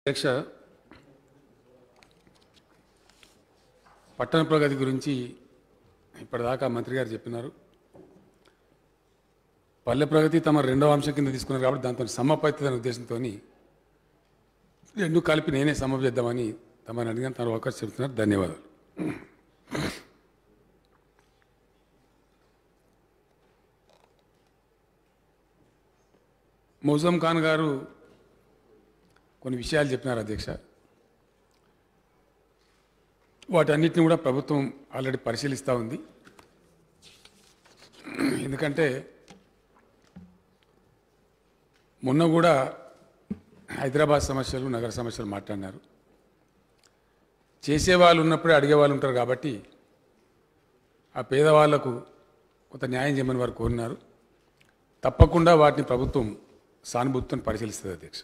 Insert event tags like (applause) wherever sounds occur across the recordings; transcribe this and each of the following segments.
అధ్యక్ష పట్టణ ప్రగతి గురించి ఇప్పటిదాకా మంత్రి గారు చెప్పినారు పల్లె ప్రగతి తమ రెండవ అంశం కింద తీసుకున్నారు కాబట్టి దాంతో అనే ఉద్దేశంతో రెండు కలిపి నేనే సమప్ చేద్దామని తమని అడిగిన తన ఒకరు చెబుతున్నారు ధన్యవాదాలు మౌజం ఖాన్ గారు కొన్ని విషయాలు చెప్పినారు అధ్యక్ష వాటన్నిటిని కూడా ప్రభుత్వం ఆల్రెడీ పరిశీలిస్తూ ఉంది ఎందుకంటే మొన్న కూడా హైదరాబాద్ సమస్యలు నగర సమస్యలు మాట్లాడినారు చేసేవాళ్ళు ఉన్నప్పుడే అడిగేవాళ్ళు ఉంటారు కాబట్టి ఆ పేదవాళ్లకు కొంత న్యాయం చేయమని వారు కోరినారు తప్పకుండా వాటిని ప్రభుత్వం సానుభూతితో పరిశీలిస్తుంది అధ్యక్ష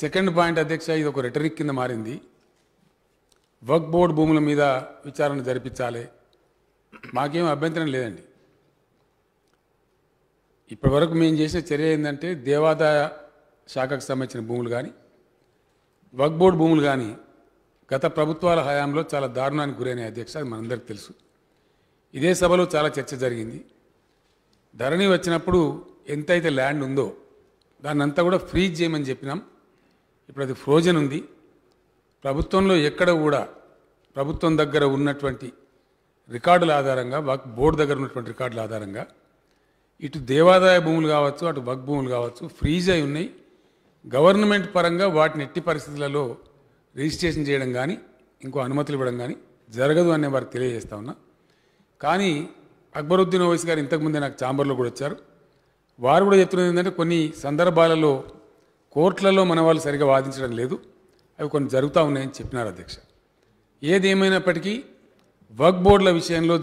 సెకండ్ పాయింట్ అధ్యక్ష ఇది ఒక రెటరిక్ కింద మారింది వర్క్ బోర్డు భూముల మీద విచారణ జరిపించాలి మాకేం అభ్యంతరం లేదండి ఇప్పటివరకు మేము చేసిన చర్య ఏంటంటే దేవాదాయ శాఖకు సంబంధించిన భూములు కానీ వర్క్ బోర్డు భూములు కానీ గత ప్రభుత్వాల హయాంలో చాలా దారుణానికి గురైన అధ్యక్ష అది మనందరికి తెలుసు ఇదే సభలో చాలా చర్చ జరిగింది ధరణి వచ్చినప్పుడు ఎంతైతే ల్యాండ్ ఉందో దాన్నంతా కూడా ఫ్రీజ్ చేయమని చెప్పినాం ఇప్పుడు అది ఫ్రోజన్ ఉంది ప్రభుత్వంలో ఎక్కడ కూడా ప్రభుత్వం దగ్గర ఉన్నటువంటి రికార్డుల ఆధారంగా వక్ బోర్డు దగ్గర ఉన్నటువంటి రికార్డుల ఆధారంగా ఇటు దేవాదాయ భూములు కావచ్చు అటు వక్ భూములు కావచ్చు ఫ్రీజ్ అయి ఉన్నాయి గవర్నమెంట్ పరంగా వాటిని ఎట్టి పరిస్థితులలో రిజిస్ట్రేషన్ చేయడం కానీ ఇంకో అనుమతులు ఇవ్వడం కానీ జరగదు అనే వారికి తెలియజేస్తా ఉన్నా కానీ అక్బరుద్దీన్ ఓవైసీ గారు ఇంతకుముందే నాకు ఛాంబర్లో కూడా వచ్చారు వారు కూడా చెప్తున్నది ఏంటంటే కొన్ని సందర్భాలలో कोर्ट मन वाल सर వాదించడం अभी कोई కొన్ని జరుగుతూ ఉన్నాయని చెప్పినారు అధ్యక్ష ఏది ఏమైనప్పటికీ వర్క్ బోర్డుల విషయంలో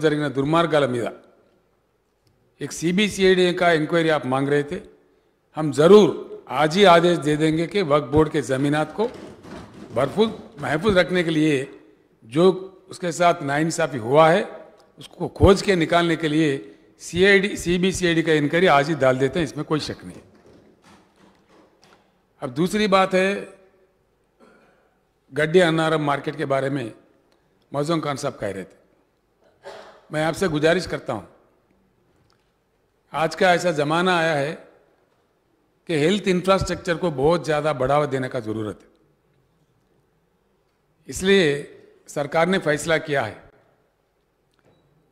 एक सी का इंक्वायरी आप मांग रहे थे हम ज़रूर आज ही आदेश दे देंगे कि वर्क बोर्ड के ज़मीनात को भरपूर महफूज रखने के लिए जो उसके साथ नाइंसाफ़ी हुआ है उसको खोज के निकालने के लिए C I D C B C I D का इंक्वायरी आज ही डाल देते हैं इसमें कोई शक नहीं अब दूसरी बात है गड्ढे अनारम मार्केट के बारे में मौजूम खान साहब कह रहे थे मैं आपसे गुजारिश करता हूँ आज का ऐसा ज़माना आया है कि हेल्थ इंफ्रास्ट्रक्चर को बहुत ज़्यादा बढ़ावा देने का ज़रूरत है इसलिए सरकार ने फैसला किया है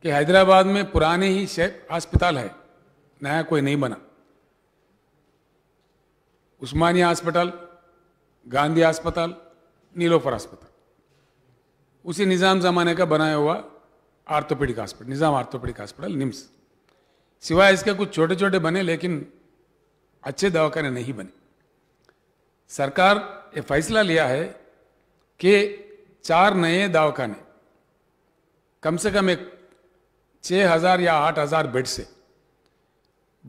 कि हैदराबाद में पुराने ही शेख अस्पताल है नया कोई नहीं बना उस्मानिया हॉस्पिटल गांधी अस्पताल नीलोफर अस्पताल उसी निज़ाम ज़माने का बनाया हुआ orthopaedic hospital Nizam orthopaedic hospital NIMS सिवाय इसके कुछ छोटे छोटे बने लेकिन अच्छे दवाखाने नहीं बने सरकार ये फैसला लिया है कि चार नए दवाखाने कम से कम एक छः हज़ार या आठ हज़ार बेड से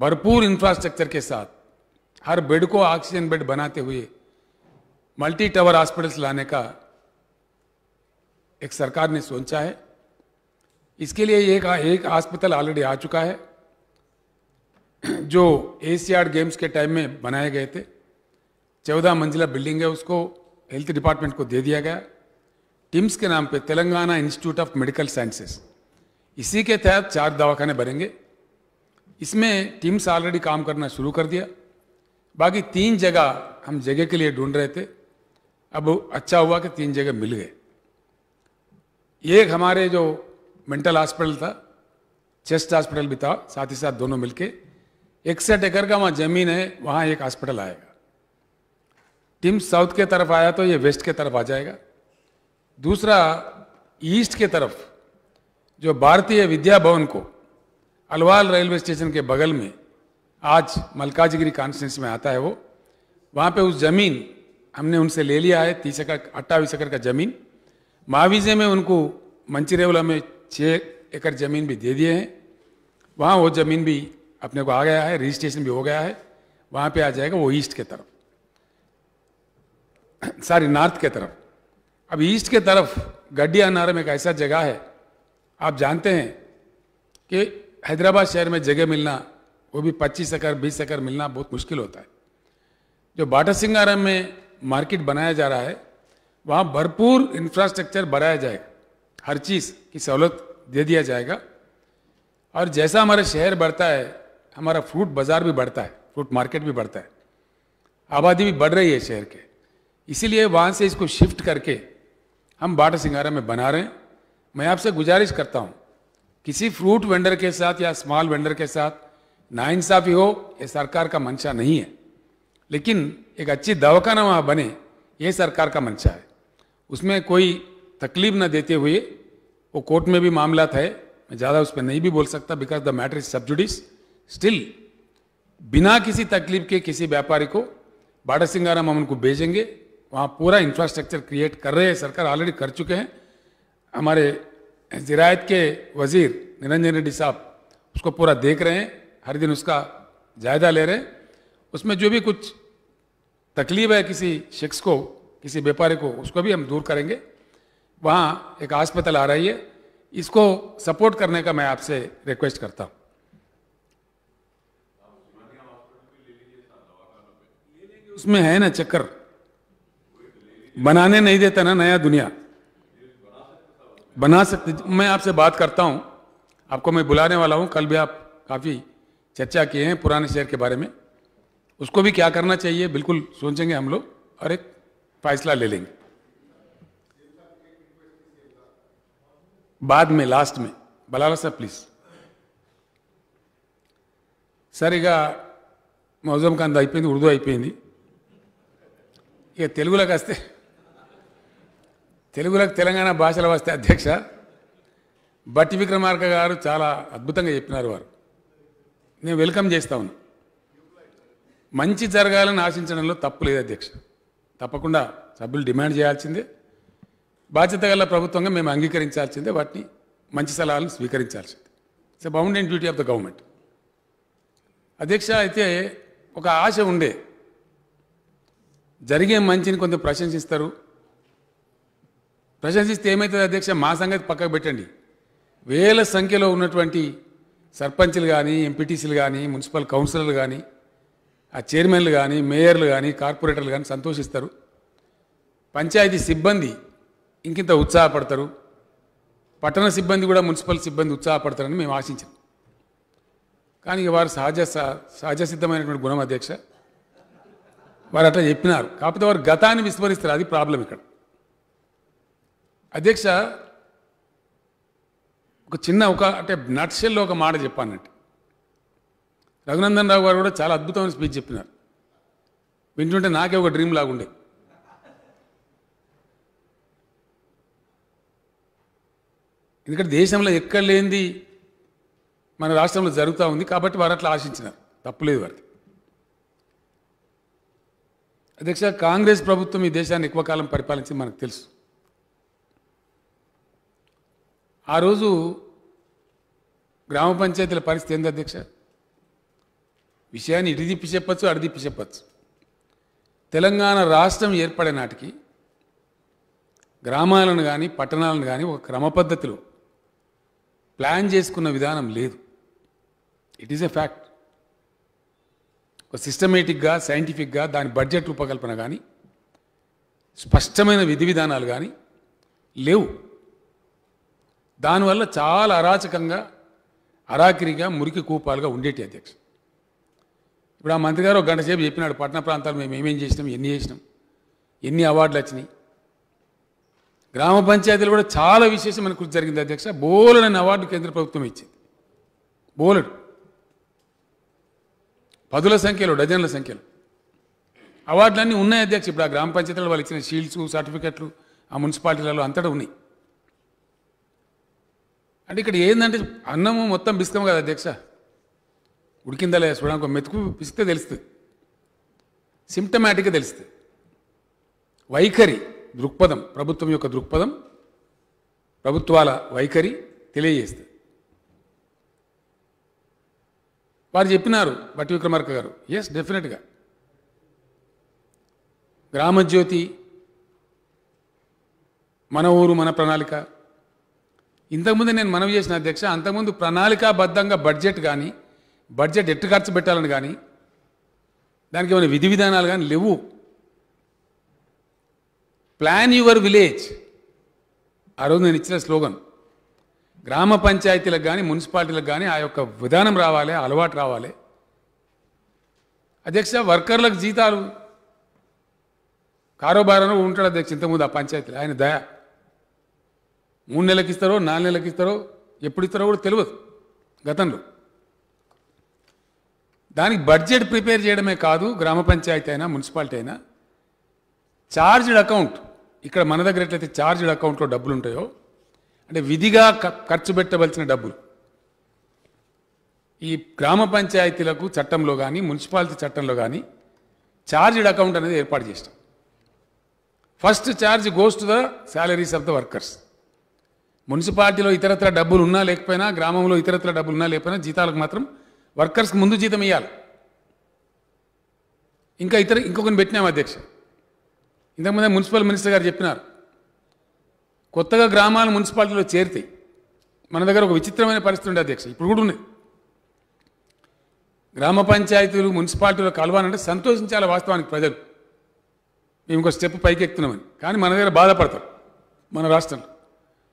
भरपूर इंफ्रास्ट्रक्चर के साथ हर बेड को ऑक्सीजन बेड बनाते हुए मल्टी टावर हॉस्पिटल्स लाने का एक सरकार ने सोचा है इसके लिए एक एक हॉस्पिटल ऑलरेडी आ चुका है जो एशियाड गेम्स के टाइम में बनाए गए थे चौदह मंजिला बिल्डिंग है उसको हेल्थ डिपार्टमेंट को दे दिया गया टिम्स के नाम पे Telangana institute of medical sciences इसी के तहत चार दवाखाने बनेंगे इसमें टिम्स ऑलरेडी काम करना शुरू कर दिया बाकी तीन जगह हम जगह के लिए ढूंढ रहे थे अब अच्छा हुआ कि तीन जगह मिल गए एक हमारे जो मेंटल हॉस्पिटल था चेस्ट हॉस्पिटल भी था साथ ही साथ दोनों मिलके इकसठ एकड़ का वहाँ जमीन है वहाँ एक हॉस्पिटल आएगा टीम साउथ के तरफ आया तो ये वेस्ट के तरफ आ जाएगा दूसरा ईस्ट के तरफ जो भारतीय विद्या भवन को अलवाल रेलवे स्टेशन के बगल में आज मलकाजगिरी कॉन्फ्रेंस में आता है वो वहाँ पे उस ज़मीन हमने उनसे ले लिया है तीस एकड़ अट्ठावीस एकड़ का ज़मीन मावीजे में उनको मंचरेवला में छः एकड़ ज़मीन भी दे दिए हैं वहाँ वो ज़मीन भी अपने को आ गया है रजिस्ट्रेशन भी हो गया है वहाँ पे आ जाएगा वो ईस्ट के तरफ सॉरी (coughs) नॉर्थ के तरफ अब ईस्ट के तरफ गड्डिया नारम में एक ऐसा जगह है आप जानते हैं कि हैदराबाद शहर में जगह मिलना वो भी पच्चीस एकड़ बीस एकड़ मिलना बहुत मुश्किल होता है जो बाटा सिंगारम में मार्केट बनाया जा रहा है वहाँ भरपूर इंफ्रास्ट्रक्चर बढ़ाया जाएगा हर चीज़ की सहूलत दे दिया जाएगा और जैसा हमारा शहर बढ़ता है हमारा फ्रूट बाज़ार भी बढ़ता है फ्रूट मार्केट भी बढ़ता है आबादी भी बढ़ रही है शहर के इसीलिए वहाँ से इसको शिफ्ट करके हम बाटा सिंगारा में बना रहे हैं मैं आपसे गुजारिश करता हूँ किसी फ्रूट वेंडर के साथ या स्मॉल वेंडर के साथ नाइंसाफी हो ये सरकार का मंशा नहीं है लेकिन एक अच्छी दवाखाना वहाँ बने ये सरकार का मंशा है उसमें कोई तकलीफ न देते हुए वो कोर्ट में भी मामला था मैं ज़्यादा उस पर नहीं भी बोल सकता because the matter is sub judice still बिना किसी तकलीफ के किसी व्यापारी को बाड़ा सिंगाराम हम उनको भेजेंगे वहाँ पूरा इंफ्रास्ट्रक्चर क्रिएट कर रहे हैं सरकार ऑलरेडी कर चुके हैं हमारे जिरायत के वजीर निरंजन रेड्डी साहब उसको पूरा देख रहे हैं हर दिन उसका जायजा ले रहे हैं उसमें जो भी कुछ तकलीफ है किसी शख्स को किसी व्यापारी को उसको भी हम दूर करेंगे वहाँ एक अस्पताल आ रही है इसको सपोर्ट करने का मैं आपसे रिक्वेस्ट करता हूँ उसमें है ना चक्कर बनाने नहीं देता ना नया दुनिया बना सकते मैं आपसे बात करता हूं आपको मैं बुलाने वाला हूं कल भी आप काफ़ी चर्चा किए हैं पुराने शहर के बारे में उसको भी क्या करना चाहिए बिल्कुल सोचेंगे हम लोग और एक फैसला ले लेंगे बाद में लास्ट में बलाला सर प्लीज सर इक मौजम खान अंदर उर्दू अगुलाकस्ते तेलंगा भाषा वस्ते अद्यक्ष बट्टी विक्रमारक गार चला अद्भुत चपनार वो నేను వెల్కమ్ చేస్తా ఉన్నా మంచి జరగాలని ఆశించడంలో తప్పు లేదు అధ్యక్ష తప్పకుండా సభ్యులు డిమాండ్ చేయాల్సిందే బాధ్యత గల ప్రభుత్వంగా మేము అంగీకరించాల్సిందే వాటిని మంచి సలహాలను స్వీకరించాల్సిందే it's bound duty of the government అధ్యక్ష అయితే ఒక ఆశ ఉండే జరిగే మంచిని కొంత ప్రశంసిస్తారు ప్రశంసిస్తే ఏమవుతుంది అధ్యక్ష మా సంగతి పక్కకు పెట్టండి వేల సంఖ్యలో ఉన్నటువంటి సర్పంచ్లు కానీ ఎంపీటీసీలు కానీ మున్సిపల్ కౌన్సిలర్లు కానీ ఆ చైర్మన్లు కానీ మేయర్లు కానీ కార్పొరేటర్లు కానీ సంతోషిస్తారు పంచాయతీ సిబ్బంది ఇంకింత ఉత్సాహపడతారు పట్టణ సిబ్బంది కూడా మున్సిపల్ సిబ్బంది ఉత్సాహపడతారని మేము ఆశించాం కానీ వారు సహజ సహజ సిద్ధమైనటువంటి గుణం అధ్యక్ష వారు అట్లా చెప్పినారు కాకపోతే వారు గతాన్ని విస్మరిస్తారు అది ప్రాబ్లం ఇక్కడ అధ్యక్ష ఒక చిన్న ఒక అంటే నట్సెల్లో ఒక మాట చెప్పానంటే రఘునందన్ రావు గారు కూడా చాలా అద్భుతమైన స్పీచ్ చెప్పినారు వింటుంటే నాకే ఒక డ్రీమ్ లాగుండే ఎందుకంటే దేశంలో ఎక్కడ లేనిది మన రాష్ట్రంలో జరుగుతూ ఉంది కాబట్టి వారు అట్లా ఆశించినారు తప్పులేదు వారికి అధ్యక్ష కాంగ్రెస్ ప్రభుత్వం ఈ దేశాన్ని ఎక్కువ కాలం పరిపాలించింది మనకు తెలుసు ఆ రోజు గ్రామ పంచాయతీల పరిస్థితి ఏంది అధ్యక్ష విషయాన్ని ఇడిదిప్పి చెప్పచ్చు అడిదిప్పి చెప్పచ్చు తెలంగాణ రాష్ట్రం ఏర్పడే నాటికి గ్రామాలను కానీ పట్టణాలను కానీ ఒక క్రమ పద్ధతిలో ప్లాన్ చేసుకున్న విధానం లేదు ఇట్ ఈస్ ఎ ఫ్యాక్ట్ ఒక సిస్టమేటిక్గా సైంటిఫిక్గా దాని బడ్జెట్ రూపకల్పన కానీ స్పష్టమైన విధి విధానాలు కానీ లేవు దానివల్ల చాలా అరాచకంగా అరాకిరిగా మురికి కూపాలుగా ఉండేటి అధ్యక్ష ఇప్పుడు ఆ మంత్రి గారు గంట సేపు చెప్పినాడు పట్టణ ప్రాంతాలు మేము ఏమేం చేసినాం ఎన్ని చేసినాం ఎన్ని అవార్డులు వచ్చినాయి గ్రామ పంచాయతీలు కూడా చాలా విశేషమైన కృషి జరిగింది అధ్యక్ష బోలెడని అవార్డు కేంద్ర ప్రభుత్వం ఇచ్చింది బోలెడు పదుల సంఖ్యలో డజన్ల సంఖ్యలో అవార్డులన్నీ ఉన్నాయి అధ్యక్ష ఇప్పుడు ఆ గ్రామ పంచాయతీలో వాళ్ళు ఇచ్చిన షీల్డ్స్ సర్టిఫికెట్లు ఆ మున్సిపాలిటీలలో అంతటా ఉన్నాయి అంటే ఇక్కడ ఏంటంటే అన్నము మొత్తం బిస్కం కదా అధ్యక్ష ఉడికిందలే చూడడానికి ఒక మెతుకు పిస్తే తెలుస్తుంది సిమ్టమాటిక్గా తెలుస్తుంది వైఖరి దృక్పథం ప్రభుత్వం యొక్క దృక్పథం ప్రభుత్వాల వైఖరి తెలియజేస్తుంది వారు చెప్పినారు భట్టి విక్రమార్క గారు ఎస్ డెఫినెట్గా గ్రామజ్యోతి మన ఊరు మన ప్రణాళిక ఇంతకుముందు నేను మనవి చేసిన అధ్యక్ష అంతకుముందు ప్రణాళికాబద్ధంగా బడ్జెట్ కానీ బడ్జెట్ ఎట్టు ఖర్చు పెట్టాలని కానీ దానికి ఏమైనా విధి విధానాలు కానీ లేవు ప్లాన్ యువర్ విలేజ్ ఆ రోజు నేను ఇచ్చిన స్లోగన్ గ్రామ పంచాయతీలకు కానీ మున్సిపాలిటీలకు కానీ ఆ యొక్క విధానం రావాలి అలవాటు రావాలి అధ్యక్ష వర్కర్లకు జీతాలు కారోబారంలో ఉంటాడు అధ్యక్ష ఇంతకుముందు ఆ పంచాయతీలో ఆయన దయా మూడు నెలలకు ఇస్తారో నాలుగు నెలలకు ఇస్తారో ఎప్పుడు ఇస్తారో కూడా తెలియదు గతంలో దానికి బడ్జెట్ ప్రిపేర్ చేయడమే కాదు గ్రామ పంచాయతీ అయినా మున్సిపాలిటీ అయినా ఛార్జ్డ్ అకౌంట్ ఇక్కడ మన దగ్గర ఎట్లయితే ఛార్జ్డ్ అకౌంట్లో డబ్బులు ఉంటాయో అంటే విధిగా ఖర్చు పెట్టవలసిన డబ్బులు ఈ గ్రామ పంచాయతీలకు చట్టంలో కానీ మున్సిపాలిటీ చట్టంలో కానీ ఛార్జ్డ్ అకౌంట్ అనేది ఏర్పాటు చేసాం first charge goes to the salaries of the workers మున్సిపాలిటీలో ఇతరత్ర డబ్బులు ఉన్నా లేకపోయినా గ్రామంలో ఇతరత్ర డబ్బులు ఉన్నా లేకపోయినా జీతాలకు మాత్రం వర్కర్స్ ముందు జీతం ఇవ్వాలి ఇంకా ఇతర ఇంకొకరిని పెట్టినాము అధ్యక్ష ఇంతకుముందే మున్సిపల్ మినిస్టర్ గారు చెప్పినారు కొత్తగా గ్రామాలు మున్సిపాలిటీలో చేరితే మన దగ్గర ఒక విచిత్రమైన పరిస్థితి ఉండే అధ్యక్ష ఇప్పుడు కూడా ఉన్నాయి గ్రామ పంచాయతీలు మున్సిపాలిటీలో కలవాలంటే సంతోషించాలి వాస్తవానికి ప్రజలు మేము ఒక స్టెప్ పైకి ఎక్కుతున్నామని కానీ మన దగ్గర బాధపడతారు మన రాష్ట్రంలో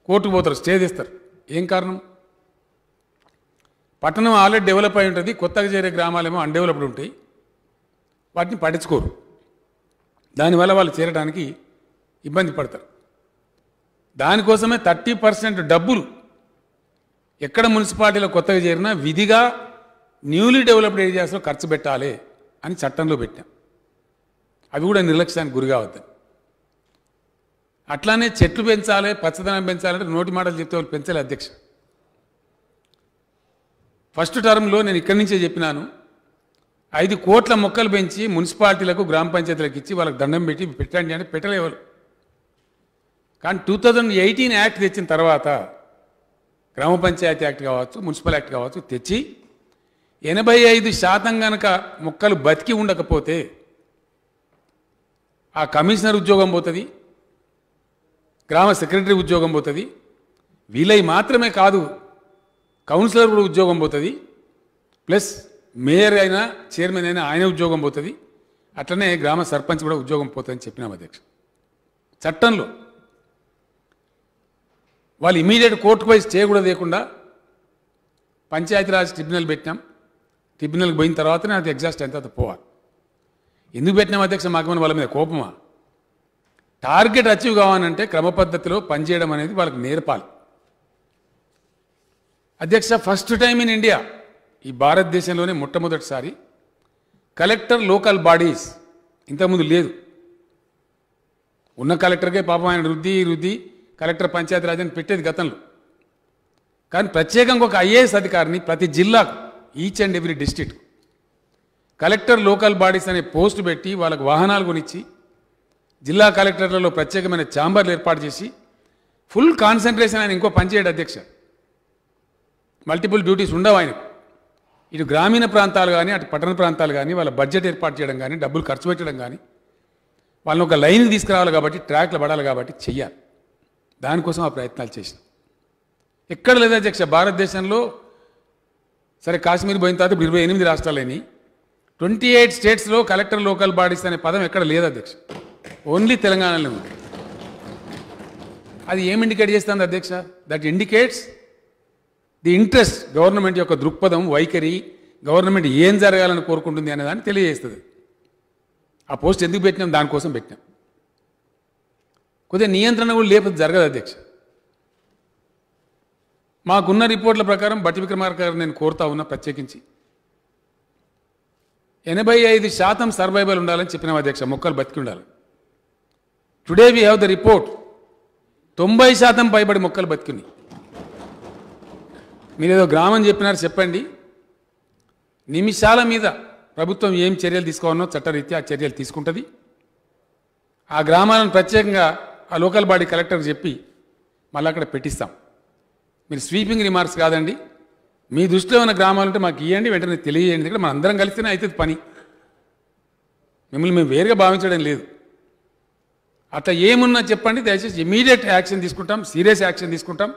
కోర్టుకు పోతారు స్టే చేస్తారు ఏం కారణం పట్టణం ఆల్రెడీ డెవలప్ అయి ఉంటుంది కొత్తగా చేరే గ్రామాలేమో అన్డెవలప్డ్ ఉంటాయి వాటిని పట్టించుకోరు దానివల్ల వాళ్ళు చేరడానికి ఇబ్బంది పడతారు దానికోసమే థర్టీ పర్సెంట్ డబ్బులు ఎక్కడ మున్సిపాలిటీలో కొత్తగా చేరినా విధిగా న్యూలీ డెవలప్డ్ ఏరియాస్లో ఖర్చు పెట్టాలి అని చట్టంలో పెట్టాం అవి కూడా నిర్లక్ష్యానికి గురిగా కావద్దని అట్లానే చెట్లు పెంచాలి పచ్చదనం పెంచాలంటే నోటి మాటలు చెప్తే వాళ్ళు పెంచాలి అధ్యక్ష ఫస్ట్ టర్మ్లో నేను ఇక్కడి నుంచే చెప్పినాను ఐదు కోట్ల మొక్కలు పెంచి మున్సిపాలిటీలకు గ్రామ పంచాయతీలకు ఇచ్చి వాళ్ళకి దండం పెట్టి పెట్టండి అని పెట్టలేవారు కానీ టూ థౌజండ్ ఎయిటీన్ యాక్ట్ తెచ్చిన తర్వాత గ్రామ పంచాయతీ యాక్ట్ కావచ్చు మున్సిపల్ యాక్ట్ కావచ్చు తెచ్చి ఎనభై ఐదు శాతం కనుక మొక్కలు బతికి ఉండకపోతే ఆ కమిషనర్ ఉద్యోగం పోతుంది గ్రామ సెక్రటరీ ఉద్యోగం పోతుంది వీలై మాత్రమే కాదు కౌన్సిలర్ కూడా ఉద్యోగం పోతుంది ప్లస్ మేయర్ అయినా చైర్మన్ అయినా ఆయన ఉద్యోగం పోతుంది అట్లనే గ్రామ సర్పంచ్ కూడా ఉద్యోగం పోతుందని చెప్పినాం అధ్యక్ష చట్టంలో వాళ్ళు ఇమీడియట్ కోర్టుకు పోయి స్టే కూడా లేకుండా పంచాయతీరాజ్ ట్రిబ్యునల్ పెట్టినాం ట్రిబ్యునల్కి పోయిన తర్వాతనే అది ఎగ్జాస్ట్ అయిన తర్వాత పోవాలి ఎందుకు పెట్టినాం అధ్యక్ష మాకేమైనా వాళ్ళ మీద కోపమా టార్గెట్ అచీవ్ కావాలంటే క్రమ పద్ధతిలో పనిచేయడం అనేది వాళ్ళకి నేర్పాలి అధ్యక్ష ఫస్ట్ టైం ఇన్ ఇండియా ఈ భారతదేశంలోనే మొట్టమొదటిసారి కలెక్టర్ లోకల్ బాడీస్ ఇంతకుముందు లేదు ఉన్న కలెక్టర్కే పాపం ఆయన రుద్ది రుద్ది కలెక్టర్ పంచాయతీరాజ్ అని పెట్టేది గతంలో కానీ ప్రత్యేకంగా ఒక ఐఏఎస్ అధికారిని ప్రతి జిల్లాకు each and every district collector local bodies అనే పోస్ట్ పెట్టి వాళ్ళకు వాహనాలు కొనిచ్చి జిల్లా కలెక్టర్లలో ప్రత్యేకమైన ఛాంబర్లు ఏర్పాటు చేసి ఫుల్ కాన్సన్ట్రేషన్ ఆయన ఇంకో పనిచేయడు అధ్యక్ష మల్టిపుల్ డ్యూటీస్ ఉండవు ఆయనకు ఇటు గ్రామీణ ప్రాంతాలు కానీ అటు పట్టణ ప్రాంతాలు కానీ వాళ్ళ బడ్జెట్ ఏర్పాటు చేయడం కానీ డబ్బులు ఖర్చు పెట్టడం కానీ వాళ్ళని ఒక లైన్ తీసుకురావాలి కాబట్టి ట్రాక్లు పడాలి కాబట్టి చెయ్యాలి దానికోసం ఆ ప్రయత్నాలు చేసిన ఎక్కడ లేదు అధ్యక్ష భారతదేశంలో సరే కాశ్మీర్ పోయిన తర్వాత ఇప్పుడు ఇరవై ఎనిమిది రాష్ట్రాలని ట్వంటీ ఎయిట్ స్టేట్స్లో కలెక్టర్ లోకల్ బాడీస్ అనే పదం ఎక్కడ లేదు అధ్యక్ష ఓన్లీ తెలంగాణలో ఉంది అది ఏం ఇండికేట్ చేస్తుంది అధ్యక్ష that indicates the interest government యొక్క దృక్పథం వైఖరి గవర్నమెంట్ ఏం జరగాలని కోరుకుంటుంది దాన్ని తెలియజేస్తుంది ఆ పోస్ట్ ఎందుకు పెట్టినాం దానికోసం పెట్టినాం కొద్దిగా నియంత్రణ కూడా లేకపోతే జరగదు అధ్యక్ష మాకున్న రిపోర్ట్ల ప్రకారం బట్టి విక్రమార్క గారు నేను కోరుతా ఉన్నా ప్రత్యేకించి ఎనభై ఐదు శాతం సర్వైవల్ ఉండాలని చెప్పినాం అధ్యక్ష మొక్కలు బతికి ఉండాలి today we have the report తొంభై శాతం పైబడి మొక్కలు బతికినాయి ఏదో గ్రామం చెప్పినారు చెప్పండి నిమిషాల మీద ప్రభుత్వం ఏం చర్యలు తీసుకోవాలనో చట్టరీత్యా ఆ చర్యలు తీసుకుంటుంది ఆ గ్రామాలను ప్రత్యేకంగా ఆ లోకల్ బాడీ కలెక్టర్ చెప్పి మళ్ళీ అక్కడ పెట్టిస్తాం మీరు స్వీపింగ్ రిమార్క్స్ కాదండి మీ దృష్టిలో ఉన్న గ్రామాలు ఉంటే మాకు ఇవ్వండి వెంటనే తెలియజేయండి ఇక్కడ మనం అందరం కలిస్తేనే అవుతుంది పని మిమ్మల్ని మేము వేరుగా భావించడం లేదు అట్లా ఏమున్నా చెప్పండి దయచేసి ఇమీడియట్ యాక్షన్ తీసుకుంటాం సీరియస్ యాక్షన్ తీసుకుంటాం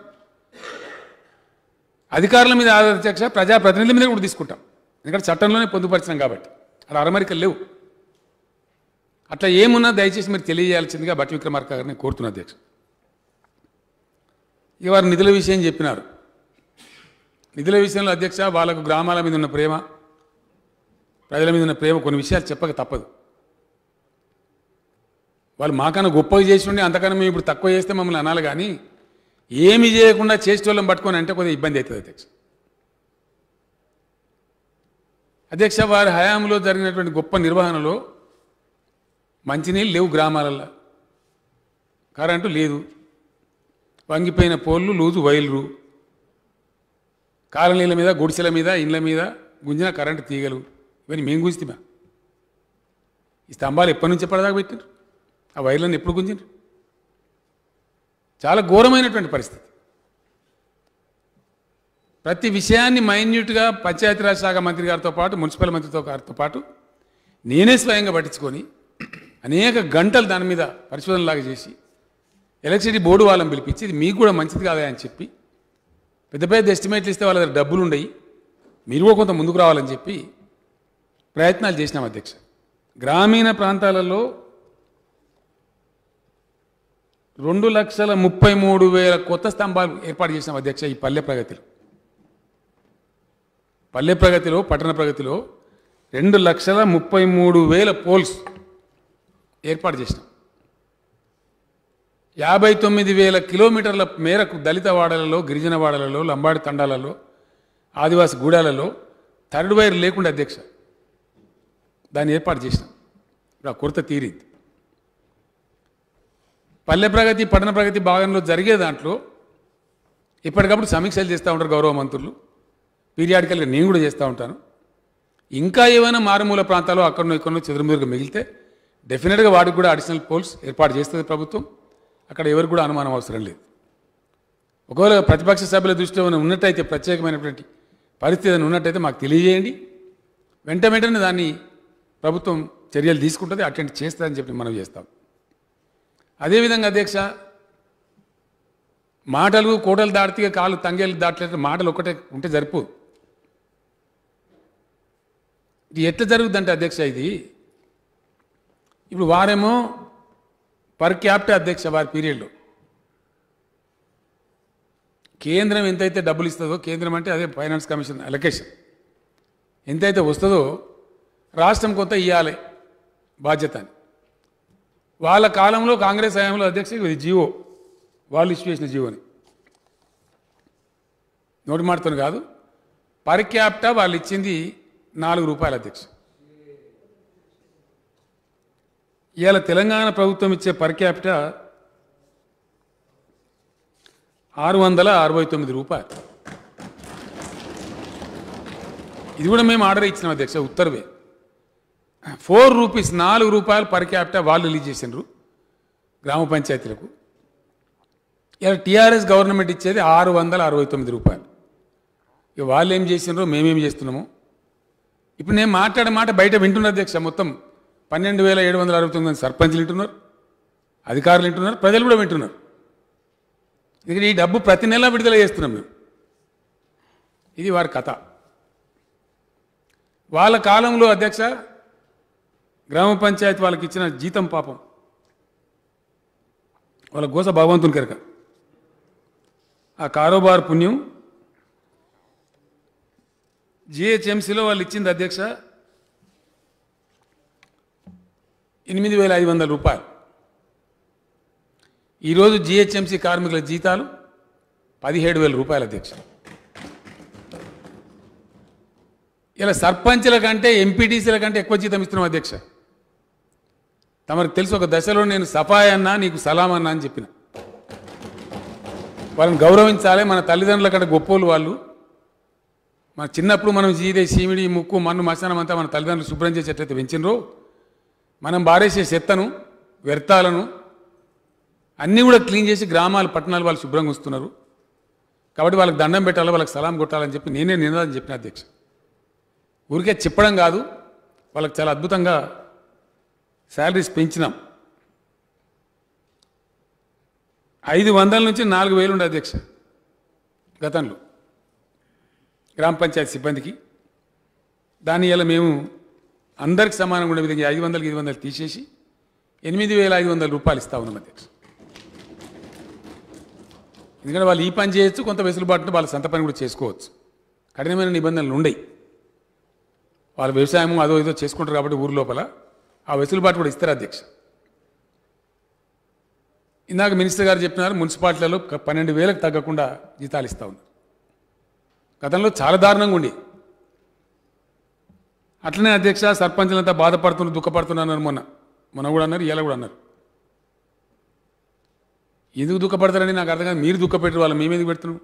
అధికారుల మీద ఆధారచక్ష ప్రజాప్రతినిధుల మీద కూడా తీసుకుంటాం ఎందుకంటే చట్టంలోనే పొందుపరిచినాం కాబట్టి అలా అరమరికలు లేవు అట్లా ఏమున్నా దయచేసి మీరు తెలియజేయాల్సిందిగా భట్టి విక్రమార్క గారిని కోరుతున్నా అధ్యక్ష ఇక వారు నిధుల విషయం చెప్పినారు నిధుల విషయంలో అధ్యక్ష వాళ్ళకు గ్రామాల మీద ఉన్న ప్రేమ ప్రజల మీద ఉన్న ప్రేమ కొన్ని విషయాలు చెప్పక తప్పదు వాళ్ళు మాకన్నా గొప్పగా చేసి ఉండి అంతకన్నా మేము ఇప్పుడు తక్కువ చేస్తే మమ్మల్ని అనాలి కానీ ఏమి చేయకుండా చేసేటోళ్ళం పట్టుకొని అంటే కొద్దిగా ఇబ్బంది అవుతుంది అధ్యక్ష అధ్యక్ష వారి హయాంలో జరిగినటువంటి గొప్ప నిర్వహణలో మంచినీళ్ళు లేవు గ్రామాలలో కరెంటు లేదు వంగిపోయిన పోళ్ళు లూజు వైర్లు కాలనీల మీద గుడిసెల మీద ఇండ్ల మీద గుంజిన కరెంటు తీగలు ఇవన్నీ మేము గుంజితే ఈ స్తంభాలు ఎప్పటి నుంచి ఎప్పటిదాకా పెట్టారు ఆ వైర్లను ఎప్పుడు గుంజిండ్రు చాలా ఘోరమైనటువంటి పరిస్థితి ప్రతి విషయాన్ని మైన్యూట్గా పంచాయతీరాజ్ శాఖ మంత్రి గారితో పాటు మున్సిపల్ మంత్రితో గారితో పాటు నేనే స్వయంగా పట్టించుకొని అనేక గంటలు దాని మీద పరిశోధనలాగా చేసి ఎలక్ట్రిసిటీ బోర్డు వాళ్ళని పిలిపించి ఇది మీకు కూడా మంచిది కాదా అని చెప్పి పెద్ద పెద్ద ఎస్టిమేట్లు ఇస్తే వాళ్ళ దగ్గర డబ్బులు ఉండయి మీరు కూడా కొంత ముందుకు రావాలని చెప్పి ప్రయత్నాలు చేసినాం అధ్యక్ష గ్రామీణ ప్రాంతాలలో రెండు లక్షల ముప్పై మూడు వేల కొత్త స్తంభాలు ఏర్పాటు చేసిన అధ్యక్ష ఈ పల్లె ప్రగతిలో పల్లె ప్రగతిలో పట్టణ ప్రగతిలో రెండు లక్షల ముప్పై మూడు వేల పోల్స్ ఏర్పాటు చేసినాం యాభై తొమ్మిది వేల కిలోమీటర్ల మేరకు దళిత వాడలలో గిరిజన వాడలలో లంబాడి తండాలలో ఆదివాసి గూడాలలో థర్డ్ వైర్ లేకుండా అధ్యక్ష దాన్ని ఏర్పాటు చేసినాం ఇప్పుడు ఆ కొరత తీరింది పల్లె ప్రగతి పట్టణ ప్రగతి భాగంలో జరిగే దాంట్లో ఇప్పటికప్పుడు సమీక్షలు చేస్తూ ఉంటారు గౌరవ మంత్రులు పీరియాడికల్గా నేను కూడా చేస్తూ ఉంటాను ఇంకా ఏమైనా మారుమూల ప్రాంతాలు అక్కడనో ఇక్కడనో చెదురుమిదురుగా మిగిలితే డెఫినెట్గా వాడికి కూడా అడిషనల్ పోల్స్ ఏర్పాటు చేస్తుంది ప్రభుత్వం అక్కడ ఎవరికి కూడా అనుమానం అవసరం లేదు ఒకవేళ ప్రతిపక్ష సభ్యుల దృష్టిలో ఉన్నట్టయితే ప్రత్యేకమైనటువంటి పరిస్థితి ఉన్నట్టయితే మాకు తెలియజేయండి వెంట వెంటనే దాన్ని ప్రభుత్వం చర్యలు తీసుకుంటుంది అటెండ్ చేస్తుందని చెప్పి మనం చేస్తాం అదేవిధంగా అధ్యక్ష మాటలు కోటలు దాటితే కాళ్ళు తంగేలు దాటలేదు మాటలు ఒకటే ఉంటే జరుపు ఇది ఎట్లా జరుగుద్దంటే అధ్యక్ష ఇది ఇప్పుడు వారేమో పర్ క్యాప్టే అధ్యక్ష వారి పీరియడ్లో కేంద్రం ఎంతైతే డబ్బులు ఇస్తుందో కేంద్రం అంటే అదే ఫైనాన్స్ కమిషన్ అలొకేషన్ ఎంతైతే వస్తుందో రాష్ట్రం కొంత ఇవ్వాలి బాధ్యత అని వాళ్ళ కాలంలో కాంగ్రెస్ హయాంలో అధ్యక్షుడు ఇది జీవో వాళ్ళు ఇష్యూ చేసిన జీవోని నోటి మాటతో కాదు పర్ వాళ్ళు ఇచ్చింది నాలుగు రూపాయల అధ్యక్ష ఇవాళ తెలంగాణ ప్రభుత్వం ఇచ్చే పర్ క్యాపిటా ఆరు వందల అరవై తొమ్మిది రూపాయలు ఇది కూడా మేము ఆర్డర్ ఇచ్చినాం అధ్యక్ష ఉత్తర్వే ఫోర్ రూపీస్ నాలుగు రూపాయలు పర్ క్యాపిటా వాళ్ళు రిలీజ్ చేసినారు గ్రామ పంచాయతీలకు ఇలా టీఆర్ఎస్ గవర్నమెంట్ ఇచ్చేది ఆరు వందల అరవై తొమ్మిది రూపాయలు ఇక వాళ్ళు ఏం చేసినారు మేమేం చేస్తున్నాము ఇప్పుడు నేను మాట్లాడే మాట బయట వింటున్నారు అధ్యక్ష మొత్తం పన్నెండు వేల ఏడు వందల అరవై తొమ్మిది సర్పంచ్లు వింటున్నారు అధికారులు వింటున్నారు ప్రజలు కూడా వింటున్నారు ఇక్కడ ఈ డబ్బు ప్రతి నెల విడుదల చేస్తున్నాం మేము ఇది వారి కథ వాళ్ళ కాలంలో అధ్యక్ష గ్రామ పంచాయతీ వాళ్ళకి ఇచ్చిన జీతం పాపం వాళ్ళ గోస భగవంతుని కనుక ఆ కారోబార్ పుణ్యం జిహెచ్ఎంసీలో వాళ్ళు ఇచ్చింది అధ్యక్ష ఎనిమిది వేల ఐదు వందల రూపాయలు ఈరోజు జిహెచ్ఎంసీ కార్మికుల జీతాలు పదిహేడు వేల రూపాయలు అధ్యక్ష ఇలా సర్పంచ్ల కంటే ఎంపీటీసీల కంటే ఎక్కువ జీతం ఇస్తున్నాం అధ్యక్ష తమకు తెలుసు ఒక దశలో నేను సఫాయ్ అన్నా నీకు సలాం అన్నా అని చెప్పిన వాళ్ళని గౌరవించాలి మన తల్లిదండ్రుల కంటే గొప్పోళ్ళు వాళ్ళు మన చిన్నప్పుడు మనం జీదే సీమిడి ముక్కు మన్ను మసానం అంతా మన తల్లిదండ్రులు శుభ్రం చేసేటట్టు పెంచినరు మనం బారేసే చెత్తను వ్యర్థాలను అన్నీ కూడా క్లీన్ చేసి గ్రామాలు పట్టణాలు వాళ్ళు శుభ్రంగా వస్తున్నారు కాబట్టి వాళ్ళకి దండం పెట్టాలి వాళ్ళకి సలాం కొట్టాలని చెప్పి నేనే నినాదని చెప్పిన అధ్యక్ష ఊరికే చెప్పడం కాదు వాళ్ళకి చాలా అద్భుతంగా శాలరీస్ పెంచినాం ఐదు వందల నుంచి నాలుగు వేలు ఉండే అధ్యక్ష గతంలో గ్రామ పంచాయతీ సిబ్బందికి దాని వల్ల మేము అందరికి సమానంగా ఉండే విధంగా ఐదు వందలకి ఐదు వందలు తీసేసి ఎనిమిది వేల ఐదు వందల రూపాయలు ఇస్తా ఉన్నాం అధ్యక్ష ఎందుకంటే వాళ్ళు ఈ పని చేయొచ్చు కొంత వెసులుబాటును వాళ్ళ సంత పని కూడా చేసుకోవచ్చు కఠినమైన నిబంధనలు ఉండయి వాళ్ళ వ్యవసాయం అదో ఏదో చేసుకుంటారు కాబట్టి ఊరి లోపల ఆ వెసులుబాటు కూడా ఇస్తారు అధ్యక్ష ఇందాక మినిస్టర్ గారు చెప్పినారు మున్సిపాలిటీలలో పన్నెండు వేలకు తగ్గకుండా జీతాలు ఇస్తూ ఉన్నారు గతంలో చాలా దారుణంగా ఉండి అట్లనే అధ్యక్ష సర్పంచులంతా బాధపడుతున్నారు దుఃఖపడుతున్నారు మొన్న మొన్న కూడా అన్నారు ఇలా కూడా అన్నారు ఎందుకు దుఃఖపడతారని నాకు అర్థం కాదు మీరు దుఃఖపెట్టారు వాళ్ళు మేమేందుకు పెడుతున్నాం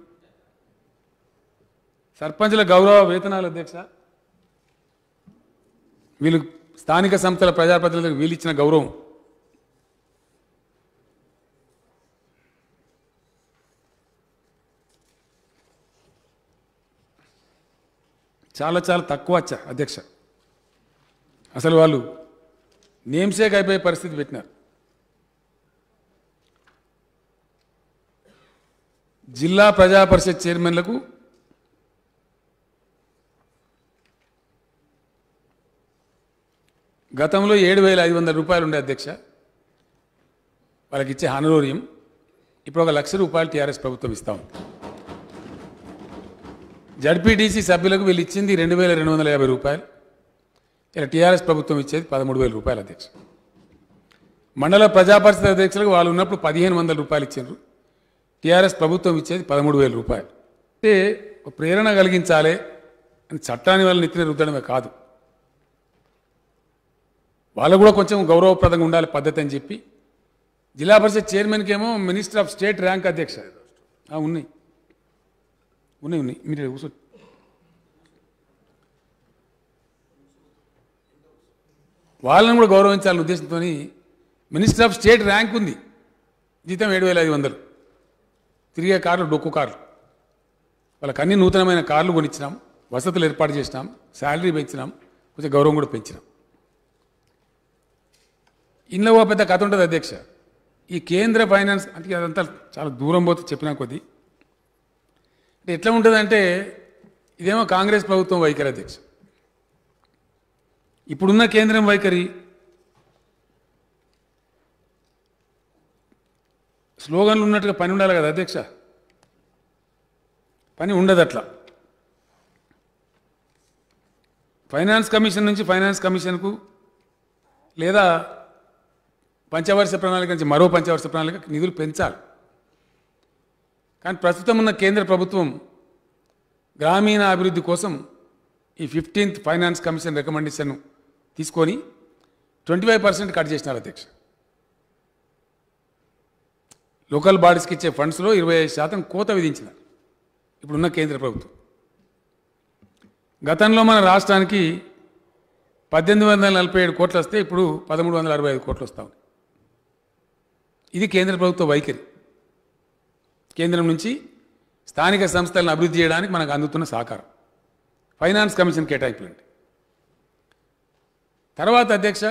సర్పంచుల గౌరవ వేతనాలు అధ్యక్ష వీళ్ళు స్థానిక సంస్థల ప్రజాప్రతినిధులకు వీలిచ్చిన గౌరవం చాలా చాలా తక్కువ అచ్చ అధ్యక్ష అసలు వాళ్ళు నేమ్సేక్ అయిపోయే పరిస్థితి పెట్టినారు జిల్లా ప్రజా పరిషత్ చైర్మన్లకు గతంలో ఏడు వేల ఐదు వందల రూపాయలు ఉండే అధ్యక్ష వాళ్ళకి ఇచ్చే హానరోరియం ఇప్పుడు ఒక లక్ష రూపాయలు టీఆర్ఎస్ ప్రభుత్వం ఇస్తాం జడ్పీటీసీ సభ్యులకు వీళ్ళు ఇచ్చింది రెండు వేల రెండు వందల యాభై రూపాయలు ఇలా టీఆర్ఎస్ ప్రభుత్వం ఇచ్చేది పదమూడు వేల రూపాయలు అధ్యక్ష మండల ప్రజాపరిషత్ అధ్యక్షులకు వాళ్ళు ఉన్నప్పుడు పదిహేను వందల రూపాయలు ఇచ్చిండ్రు టీఆర్ఎస్ ప్రభుత్వం ఇచ్చేది పదమూడు వేల రూపాయలు అంటే ప్రేరణ కలిగించాలి అని చట్టాన్ని వల్ల నెత్తిన రుద్దడమే కాదు వాళ్ళు కూడా కొంచెం గౌరవప్రదంగా ఉండాలి పద్ధతి అని చెప్పి జిల్లా పరిషత్ చైర్మన్కి ఏమో మినిస్టర్ ఆఫ్ స్టేట్ ర్యాంక్ అధ్యక్ష ఉన్నాయి ఉన్నాయి ఉన్నాయి మీరు కూర్చో వాళ్ళని కూడా గౌరవించాలని ఉద్దేశంతో మినిస్టర్ ఆఫ్ స్టేట్ ర్యాంక్ ఉంది జీతం ఏడు వేల ఐదు వందలు తిరిగే కార్లు డొక్కు కార్లు వాళ్ళకి అన్ని నూతనమైన కార్లు కొనిచ్చినాం వసతులు ఏర్పాటు చేసినాం శాలరీ పెంచినాం కొంచెం గౌరవం కూడా పెంచినాం ఇందులో ఓ పెద్ద కథ ఉంటుంది అధ్యక్ష ఈ కేంద్ర ఫైనాన్స్ అంటే అదంతా చాలా దూరం పోతే చెప్పినా కొద్ది అంటే ఎట్లా ఉంటుందంటే ఇదేమో కాంగ్రెస్ ప్రభుత్వం వైఖరి అధ్యక్ష ఇప్పుడున్న కేంద్రం వైఖరి స్లోగన్లు ఉన్నట్టుగా పని ఉండాలి కదా అధ్యక్ష పని ఉండదు అట్లా ఫైనాన్స్ కమిషన్ నుంచి ఫైనాన్స్ కమిషన్కు లేదా పంచవర్ష ప్రణాళిక నుంచి మరో పంచవర్ష ప్రణాళిక నిధులు పెంచాలి కానీ ప్రస్తుతం ఉన్న కేంద్ర ప్రభుత్వం గ్రామీణ అభివృద్ధి కోసం ఈ ఫిఫ్టీన్త్ ఫైనాన్స్ కమిషన్ రికమెండేషన్ తీసుకొని ట్వంటీ ఫైవ్ పర్సెంట్ కట్ చేసినారు అధ్యక్ష లోకల్ బాడీస్కి ఇచ్చే ఫండ్స్లో ఇరవై శాతం కోత విధించినారు ఇప్పుడున్న కేంద్ర ప్రభుత్వం గతంలో మన రాష్ట్రానికి పద్దెనిమిది వందల నలభై ఏడు కోట్లు వస్తే ఇప్పుడు పదమూడు వందల అరవై ఐదు కోట్లు వస్తా ఉన్నాయి ఇది కేంద్ర ప్రభుత్వ వైఖరి కేంద్రం నుంచి స్థానిక సంస్థలను అభివృద్ధి చేయడానికి మనకు అందుతున్న సహకారం ఫైనాన్స్ కమిషన్ కేటాయింపులండి తర్వాత అధ్యక్ష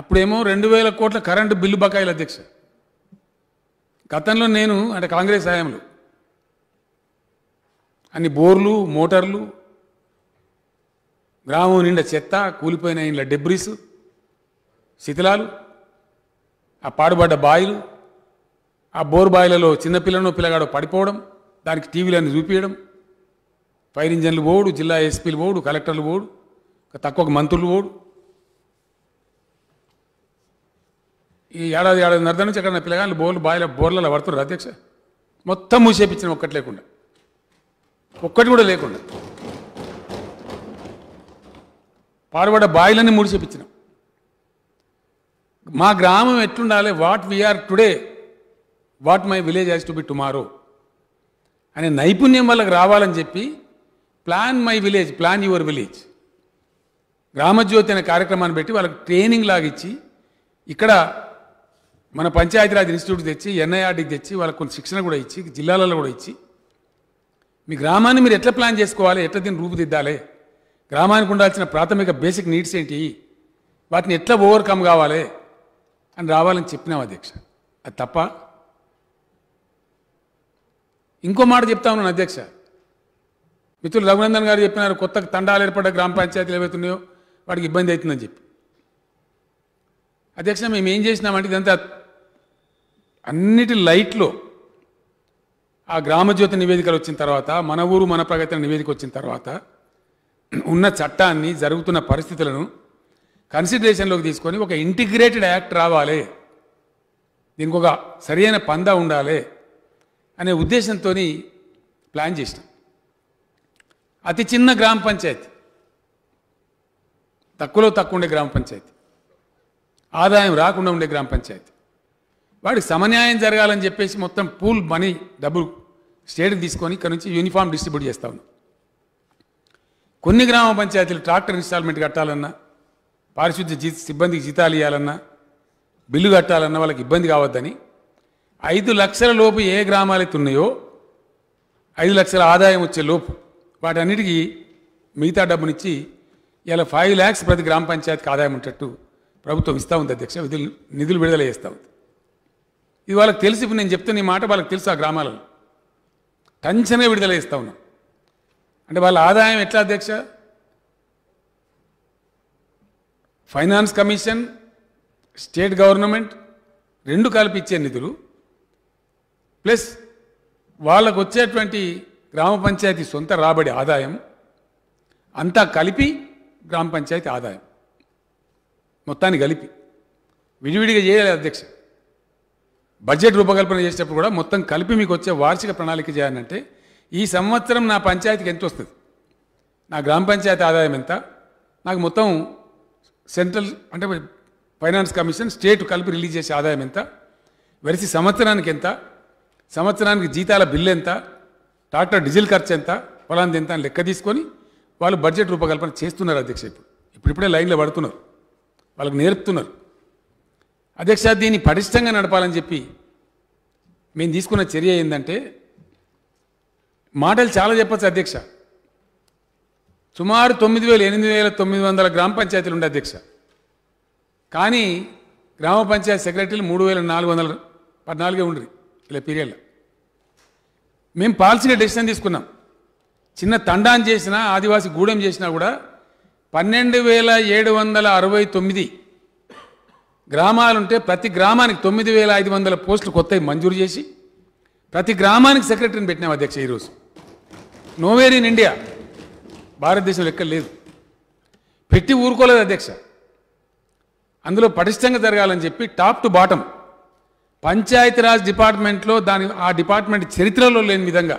అప్పుడేమో రెండు వేల కోట్ల కరెంటు బిల్లు బకాయిలు అధ్యక్ష గతంలో నేను అంటే కాంగ్రెస్ హయాంలో అన్ని బోర్లు మోటార్లు గ్రామం నిండా చెత్త కూలిపోయిన ఇండ్ల డెబ్రిస్ శిథిలాలు ఆ పాడుబడ్డ బాయిలు ఆ బోర్ బాయిలలో చిన్నపిల్లను పిల్లగాడు పడిపోవడం దానికి టీవీలన్నీ చూపించడం ఫైర్ ఇంజన్లు పోడు జిల్లా ఎస్పీలు పోడు కలెక్టర్లు పోడు తక్కువ మంత్రులు పోడు ఈ ఏడాది ఏడాది నర్ద నుంచి అక్కడ పిల్లగాళ్ళు బోర్లు బాయిల బోర్లలో పడుతున్నారు అధ్యక్ష మొత్తం మూసేపించిన ఒక్కటి లేకుండా ఒక్కటి కూడా లేకుండా పాడుబడ్డ బాయిలన్నీ మూడిసేపించినాం మా గ్రామం ఎట్లుండాలి what we are today what my village has to be tomorrow అనే నైపుణ్యం వల్ల రావాలని చెప్పి plan my village plan your village Gramajyothi అనే కార్యక్రమాన్ని పెట్టి వాళ్ళకి ట్రైనింగ్ లాగిచ్చి ఇక్కడ మన పంచాయతీరాజ్ ఇన్స్టిట్యూట్ తెచ్చి ఎన్ఐఆర్డీకి తెచ్చి వాళ్ళకి కొన్ని శిక్షణ కూడా ఇచ్చి జిల్లాలలో కూడా ఇచ్చి మీ గ్రామాన్ని మీరు ఎట్లా ప్లాన్ చేసుకోవాలి ఎట్లా దీన్ని రూపుదిద్దాలి గ్రామానికి ఉండాల్సిన ప్రాథమిక బేసిక్ నీడ్స్ ఏంటి వాటిని ఎట్లా ఓవర్కమ్ కావాలి అని రావాలని చెప్పినావు అధ్యక్ష అది తప్ప ఇంకో మాట చెప్తా ఉన్నాను అధ్యక్ష మిత్రులు రఘునందన్ గారు చెప్పినారు కొత్త తండాలు ఏర్పడ్డ గ్రామ పంచాయతీలు ఏవైతున్నాయో వాడికి ఇబ్బంది అవుతుందని చెప్పి అధ్యక్ష మేము ఏం చేసినామంటే ఇదంతా అన్నిటి లైట్లో ఆ గ్రామజ్యోతి నివేదికలు వచ్చిన తర్వాత మన ఊరు మన ప్రగతి నివేదిక వచ్చిన తర్వాత ఉన్న చట్టాన్ని జరుగుతున్న పరిస్థితులను కన్సిడరేషన్లోకి తీసుకొని ఒక ఇంటిగ్రేటెడ్ యాక్ట్ రావాలి దీనికి ఒక సరైన పందా ఉండాలి అనే ఉద్దేశంతో ప్లాన్ చేసినాం అతి చిన్న గ్రామ పంచాయతీ తక్కువలో తక్కువ ఉండే గ్రామ పంచాయతీ ఆదాయం రాకుండా ఉండే గ్రామ పంచాయతీ వాడికి సమన్యాయం జరగాలని చెప్పేసి మొత్తం పూల్ మనీ డబ్బులు స్టేట్ తీసుకొని ఇక్కడ నుంచి యూనిఫామ్ డిస్ట్రిబ్యూట్ చేస్తా ఉన్నాం కొన్ని గ్రామ పంచాయతీలు ట్రాక్టర్ ఇన్స్టాల్మెంట్ కట్టాలన్నా పారిశుద్ధ్య జీ సిబ్బందికి జీతాలు ఇవ్వాలన్నా బిల్లు కట్టాలన్నా వాళ్ళకి ఇబ్బంది కావద్దని ఐదు లక్షల లోపు ఏ గ్రామాలైతే ఉన్నాయో ఐదు లక్షల ఆదాయం వచ్చే లోపు వాటన్నిటికీ మిగతా డబ్బునిచ్చి ఇలా ఫైవ్ ల్యాక్స్ ప్రతి గ్రామ పంచాయతీకి ఆదాయం ఉంటట్టు ప్రభుత్వం ఇస్తూ ఉంది అధ్యక్ష విధులు నిధులు విడుదల చేస్తూ ఉంది ఇది వాళ్ళకి తెలిసి ఇప్పుడు నేను చెప్తున్న ఈ మాట వాళ్ళకి తెలుసు ఆ గ్రామాలలో టెన్షన్గా విడుదల చేస్తూ ఉన్నాం అంటే వాళ్ళ ఆదాయం ఎట్లా అధ్యక్ష ఫైనాన్స్ కమిషన్ స్టేట్ గవర్నమెంట్ రెండు కలిపి ఇచ్చే నిధులు ప్లస్ వాళ్ళకు వచ్చేటువంటి గ్రామ పంచాయతీ సొంత రాబడి ఆదాయం అంతా కలిపి గ్రామ పంచాయతీ ఆదాయం మొత్తాన్ని కలిపి విడివిడిగా చేయాలి అధ్యక్ష బడ్జెట్ రూపకల్పన చేసేటప్పుడు కూడా మొత్తం కలిపి మీకు వచ్చే వార్షిక ప్రణాళిక చేయాలంటే ఈ సంవత్సరం నా పంచాయతీకి ఎంత వస్తుంది నా గ్రామ పంచాయతీ ఆదాయం ఎంత నాకు మొత్తం సెంట్రల్ అంటే ఫైనాన్స్ కమిషన్ స్టేట్ కలిపి రిలీజ్ చేసే ఆదాయం ఎంత వెరసి సంవత్సరానికి ఎంత సంవత్సరానికి జీతాల బిల్లు ఎంత టాటా డీజిల్ ఖర్చు ఎంత పొలాంది ఎంత అని లెక్క తీసుకొని వాళ్ళు బడ్జెట్ రూపకల్పన చేస్తున్నారు అధ్యక్ష ఇప్పుడు ఇప్పుడిప్పుడే లైన్లో పడుతున్నారు వాళ్ళకి నేర్పుతున్నారు అధ్యక్ష దీన్ని పటిష్టంగా నడపాలని చెప్పి మేము తీసుకున్న చర్య ఏంటంటే మాటలు చాలా చెప్పచ్చు అధ్యక్ష సుమారు తొమ్మిది వేల ఎనిమిది వేల తొమ్మిది వందల గ్రామ పంచాయతీలు ఉండే అధ్యక్ష కానీ గ్రామ పంచాయతీ సెక్రటరీలు మూడు వేల నాలుగు వందల పద్నాలుగే ఉండ్రి ఇలా పీరియడ్లో మేము పాలసీగా డెసిషన్ తీసుకున్నాం చిన్న తండాన్ని చేసినా ఆదివాసి గూడెం చేసినా కూడా పన్నెండు వేల ఏడు వందల అరవై తొమ్మిది గ్రామాలుంటే ప్రతి గ్రామానికి తొమ్మిది వేల ఐదు వందల పోస్టులు కొత్తవి మంజూరు చేసి ప్రతి గ్రామానికి సెక్రటరీని పెట్టినాం అధ్యక్ష ఈరోజు నోవేర్ ఇన్ ఇండియా భారతదేశంలో ఎక్కడ లేదు పెట్టి ఊరుకోలేదు అధ్యక్ష అందులో పటిష్టంగా జరగాలని చెప్పి టాప్ టు బాటం పంచాయతీరాజ్ డిపార్ట్మెంట్లో దాని ఆ డిపార్ట్మెంట్ చరిత్రలో లేని విధంగా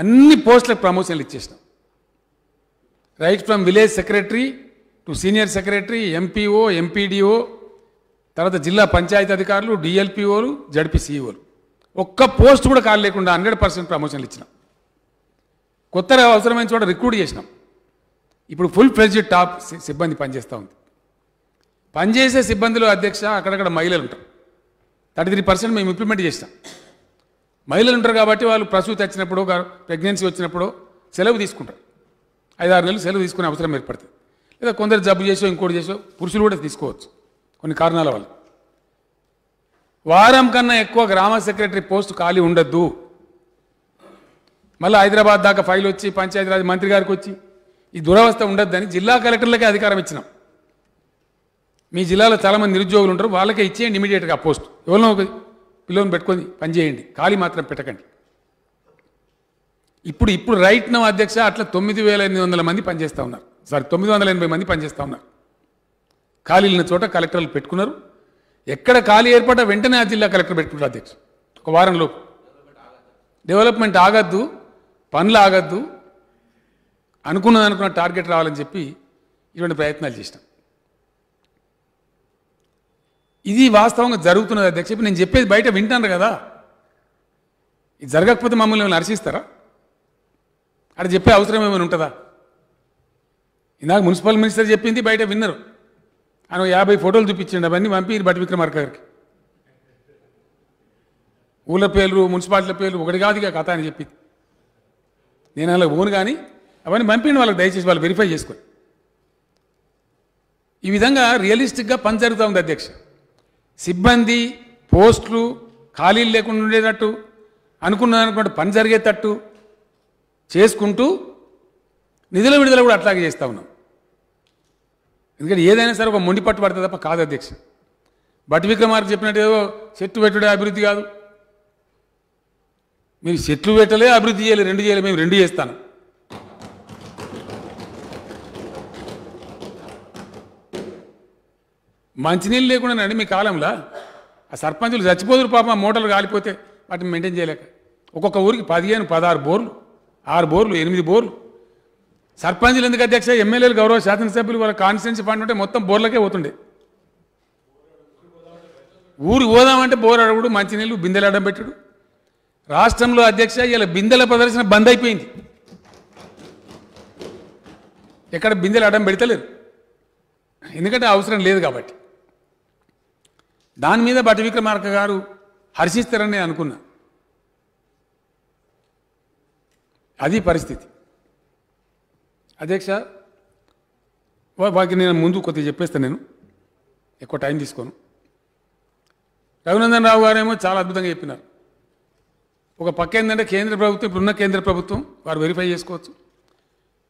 అన్ని పోస్టులకు ప్రమోషన్లు ఇచ్చేసినాం right from village secretary to senior secretary MPO MPDO తర్వాత జిల్లా పంచాయతీ అధికారులు డిఎల్పిఓలు జడ్పీ ఒక్క పోస్ట్ కూడా ఖాళీ లేకుండా హండ్రెడ్ పర్సెంట్ ప్రమోషన్లు ఇచ్చినాం కొత్తగా అవసరమైన చోట రిక్రూట్ చేసినాం ఇప్పుడు ఫుల్ ఫ్లెడ్జ్ టాప్ సిబ్బంది పనిచేస్తూ ఉంది పనిచేసే సిబ్బందిలో అధ్యక్ష అక్కడక్కడ మహిళలు ఉంటారు థర్టీ త్రీ పర్సెంట్ మేము ఇంప్లిమెంట్ చేసినాం మహిళలు ఉంటారు కాబట్టి వాళ్ళు ప్రసూతి వచ్చినప్పుడు ప్రెగ్నెన్సీ వచ్చినప్పుడు సెలవు తీసుకుంటారు ఐదారు నెలలు సెలవు తీసుకునే అవసరం ఏర్పడుతుంది లేదా కొందరు జబ్బు చేసో ఇంకోటి చేసో పురుషులు కూడా తీసుకోవచ్చు కొన్ని కారణాల వల్ల వారం కన్నా ఎక్కువ గ్రామ సెక్రటరీ పోస్ట్ ఖాళీ ఉండద్దు మళ్ళీ హైదరాబాద్ దాకా ఫైల్ వచ్చి పంచాయతీరాజ్ మంత్రి గారికి వచ్చి ఈ దురవస్థ ఉండొద్దని జిల్లా కలెక్టర్లకే అధికారం ఇచ్చినాం మీ జిల్లాలో చాలామంది నిరుద్యోగులు ఉంటారు వాళ్ళకే ఇచ్చేయండి ఇమీడియట్గా పోస్ట్ ఎవరినో ఒక పిల్లలను పెట్టుకొని పనిచేయండి ఖాళీ మాత్రం పెట్టకండి ఇప్పుడు ఇప్పుడు రైట్ నవ అధ్యక్ష అట్లా తొమ్మిది వేల ఎనిమిది వందల మంది పనిచేస్తూ ఉన్నారు సారీ తొమ్మిది వందల ఎనభై మంది పనిచేస్తూ ఉన్నారు ఖాళీలున్న చోట కలెక్టర్లు పెట్టుకున్నారు ఎక్కడ ఖాళీ ఏర్పడ్డా వెంటనే ఆ జిల్లా కలెక్టర్ పెట్టుకుంటారు అధ్యక్ష ఒక వారంలో డెవలప్మెంట్ ఆగద్దు పనులు ఆగద్దు అనుకున్నది అనుకున్న టార్గెట్ రావాలని చెప్పి ఇటువంటి ప్రయత్నాలు చేసినాం ఇది వాస్తవంగా జరుగుతున్నది అధ్యక్ష చెప్పి నేను చెప్పేది బయట వింటాను కదా ఇది జరగకపోతే మమ్మల్ని ఏమైనా హర్షిస్తారా అక్కడ చెప్పే అవసరం ఏమైనా ఉంటుందా ఇందాక మున్సిపల్ మినిస్టర్ చెప్పింది బయట విన్నరు ఆయన యాభై ఫోటోలు చూపించండి అవన్నీ పంపి బట్ విక్రమార్క గారికి ఊళ్ళ పేర్లు మున్సిపాలిటీల పేర్లు ఒకటి కాదు ఇక కథ అని చెప్పింది నేను అలా పోను కానీ అవన్నీ పంపిండి వాళ్ళకి దయచేసి వాళ్ళు వెరిఫై చేసుకొని ఈ విధంగా రియలిస్టిక్గా పని జరుగుతూ ఉంది అధ్యక్ష సిబ్బంది పోస్టులు ఖాళీలు లేకుండా ఉండేటట్టు అనుకున్నటువంటి పని జరిగేటట్టు చేసుకుంటూ నిధుల విడుదల కూడా అట్లాగే చేస్తూ ఉన్నాం ఎందుకంటే ఏదైనా సరే ఒక మొండి పట్టు పడుతుంది తప్ప కాదు అధ్యక్ష భట్ విక్రమార్ చెప్పినట్టు ఏదో చెట్టు పెట్టుడే అభివృద్ధి కాదు మీరు చెట్లు పెట్టలే అభివృద్ధి చేయాలి రెండు చేయాలి మేము రెండు చేస్తాను మంచినీళ్ళు లేకుండా మీ కాలంలో ఆ సర్పంచులు చచ్చిపోదురు పాపం మోటార్లు కాలిపోతే వాటిని మెయింటైన్ చేయలేక ఒక్కొక్క ఊరికి పదిహేను పదహారు బోర్లు ఆరు బోర్లు ఎనిమిది బోర్లు సర్పంచులు ఎందుకు అధ్యక్ష ఎమ్మెల్యేలు గౌరవ శాసనసభ్యులు వాళ్ళ కాన్స్టిట్యున్సీ ఫండ్ ఉంటే మొత్తం బోర్లకే పోతుండే ఊరికి పోదామంటే బోర్ అడవుడు మంచినీళ్ళు బిందెలు అడ్డం పెట్టుడు రాష్ట్రంలో అధ్యక్ష ఇలా బిందెల ప్రదర్శన బంద్ అయిపోయింది ఎక్కడ బిందెలు అడం పెడతలేరు ఎందుకంటే అవసరం లేదు కాబట్టి దాని మీద భట విక్రమార్క గారు హర్షిస్తారని నేను అనుకున్నా అది పరిస్థితి అధ్యక్ష వాకి నేను ముందు కొద్దిగా చెప్పేస్తాను నేను ఎక్కువ టైం తీసుకోను రఘునందన్ రావు గారేమో చాలా అద్భుతంగా చెప్పినారు ఒక పక్క ఏంటంటే కేంద్ర ప్రభుత్వం ఇప్పుడున్న కేంద్ర ప్రభుత్వం వారు వెరిఫై చేసుకోవచ్చు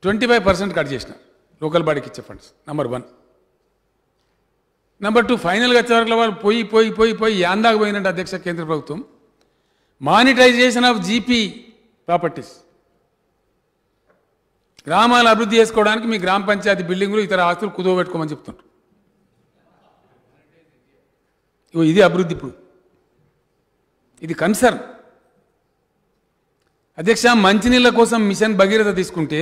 ట్వంటీ ఫైవ్ పర్సెంట్ కట్ చేసిన లోకల్ బాడీకి ఇచ్చే funds number one number two ఫైనల్గా వచ్చేవరకు వాళ్ళు పోయి పోయి పోయి పోయి యాందాకు పోయినట్టు అధ్యక్ష కేంద్ర ప్రభుత్వం మానిటైజేషన్ ఆఫ్ జీపీ ప్రాపర్టీస్ గ్రామాలు అభివృద్ధి చేసుకోవడానికి మీ గ్రామ పంచాయతీ బిల్డింగులు ఇతర ఆస్తులు కుదవబెట్టుకోమని చెప్తుంటారు ఇది అభివృద్ధి ఇప్పుడు ఇది కన్సర్న్ అధ్యక్ష మంచినీళ్ళ కోసం మిషన్ భగీరథ తీసుకుంటే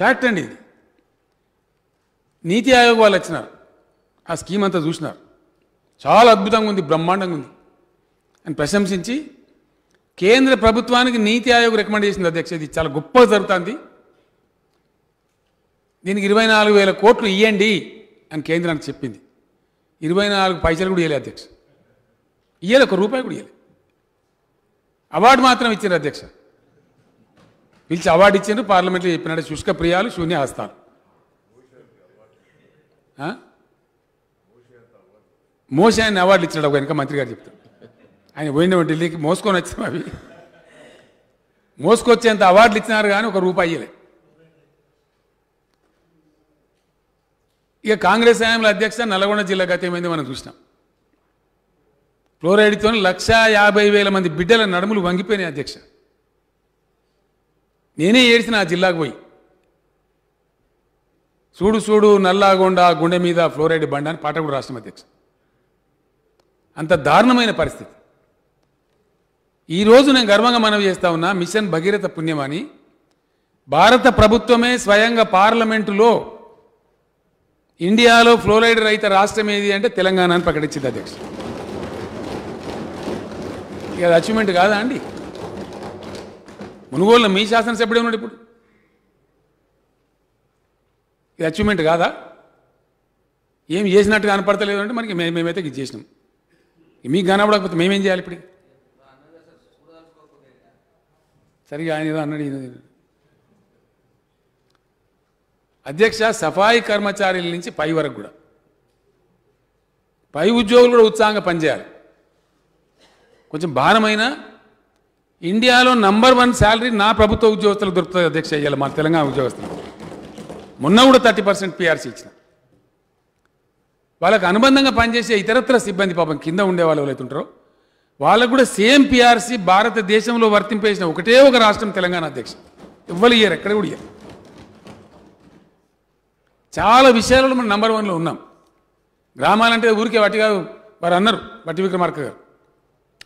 ఫ్యాక్ట్ అండి ఇది నీతి ఆయోగ్ వాళ్ళు వచ్చినారు ఆ స్కీమ్ అంతా చూసినారు చాలా అద్భుతంగా ఉంది బ్రహ్మాండంగా ఉంది అని ప్రశంసించి కేంద్ర ప్రభుత్వానికి నీతి ఆయోగ్ రికమెండ్ చేసింది అధ్యక్ష ఇది చాలా గొప్పగా జరుగుతుంది దీనికి ఇరవై నాలుగు వేల కోట్లు ఇవ్వండి అని కేంద్రానికి చెప్పింది ఇరవై నాలుగు పైసలు కూడా ఇవ్వలేదు అధ్యక్ష ఇవ్వలేదు ఒక రూపాయి కూడా ఇవ్వలేదు అవార్డు మాత్రం ఇచ్చారు అధ్యక్ష పిలిచి అవార్డు ఇచ్చిండ్రు పార్లమెంట్లో చెప్పినాడు శుష్క ప్రియాలు శూన్య హస్తాలు మోసే ఆయన అవార్డులు ఇచ్చినాడు వెనక మంత్రి గారు చెప్తాడు ఆయన పోయిన ఢిల్లీకి మోసుకొని వచ్చాం అవి మోసుకొచ్చేంత అవార్డులు ఇచ్చినారు కానీ ఒక రూపాయి ఇక కాంగ్రెస్ హయాంలో అధ్యక్ష నల్గొండ జిల్లా గత ఏమైంది మనం చూసినాం క్లోరైడ్తో లక్షా యాభై వేల మంది బిడ్డల నడుములు వంగిపోయినాయి అధ్యక్ష నేనే ఏడిసిన ఆ జిల్లాకు పోయి చూడు చూడు నల్లాగొండ గుండె మీద ఫ్లోరైడ్ బండ అని పాట కూడా రాష్ట్రం అధ్యక్షుడు అంత దారుణమైన పరిస్థితి ఈరోజు నేను గర్వంగా మనవి చేస్తా ఉన్నా మిషన్ భగీరథ పుణ్యమని భారత ప్రభుత్వమే స్వయంగా పార్లమెంటులో ఇండియాలో ఫ్లోరైడ్ రహిత రాష్ట్రం ఏది అంటే తెలంగాణ అని ప్రకటించింది అధ్యక్షుడు ఇక అచీవ్మెంట్ కాదా అండి మునుగోళ్ళు మీ శాసనసభ్యుడే ఉన్నాడు ఇప్పుడు ఇది అచీవ్మెంట్ కాదా ఏం చేసినట్టు కనపడతలేదు అంటే మనకి మేమైతే ఇది చేసినాం మీకు కనపడకపోతే మేమేం చేయాలి ఇప్పుడు సరిగా ఆయన ఏదో అన్నాడు అధ్యక్ష సఫాయి కర్మచారీల నుంచి పై వరకు కూడా పై ఉద్యోగులు కూడా ఉత్సాహంగా పనిచేయాలి కొంచెం భారమైన ఇండియాలో నంబర్ వన్ శాలరీ నా ప్రభుత్వ ఉద్యోగస్తులకు దొరుకుతుంది అధ్యక్ష అయ్యాలి మన తెలంగాణ ఉద్యోగస్తులు మొన్న కూడా థర్టీ పర్సెంట్ పీఆర్సీ ఇచ్చిన వాళ్ళకు అనుబంధంగా పనిచేసే ఇతరత్ర సిబ్బంది పాపం కింద ఉండే వాళ్ళు అవుతుంటారో వాళ్ళకు కూడా సేమ్ పీఆర్సీ భారతదేశంలో వర్తింపేసిన ఒకటే ఒక రాష్ట్రం తెలంగాణ అధ్యక్ష ఇవ్వలు ఇయ్యారు ఎక్కడ కూడా ఇయ్యారు చాలా విషయాలలో మనం నంబర్ వన్లో ఉన్నాం గ్రామాలంటే ఊరికే వాటిగా వారు అన్నారు బట్టి విక్రమార్క గారు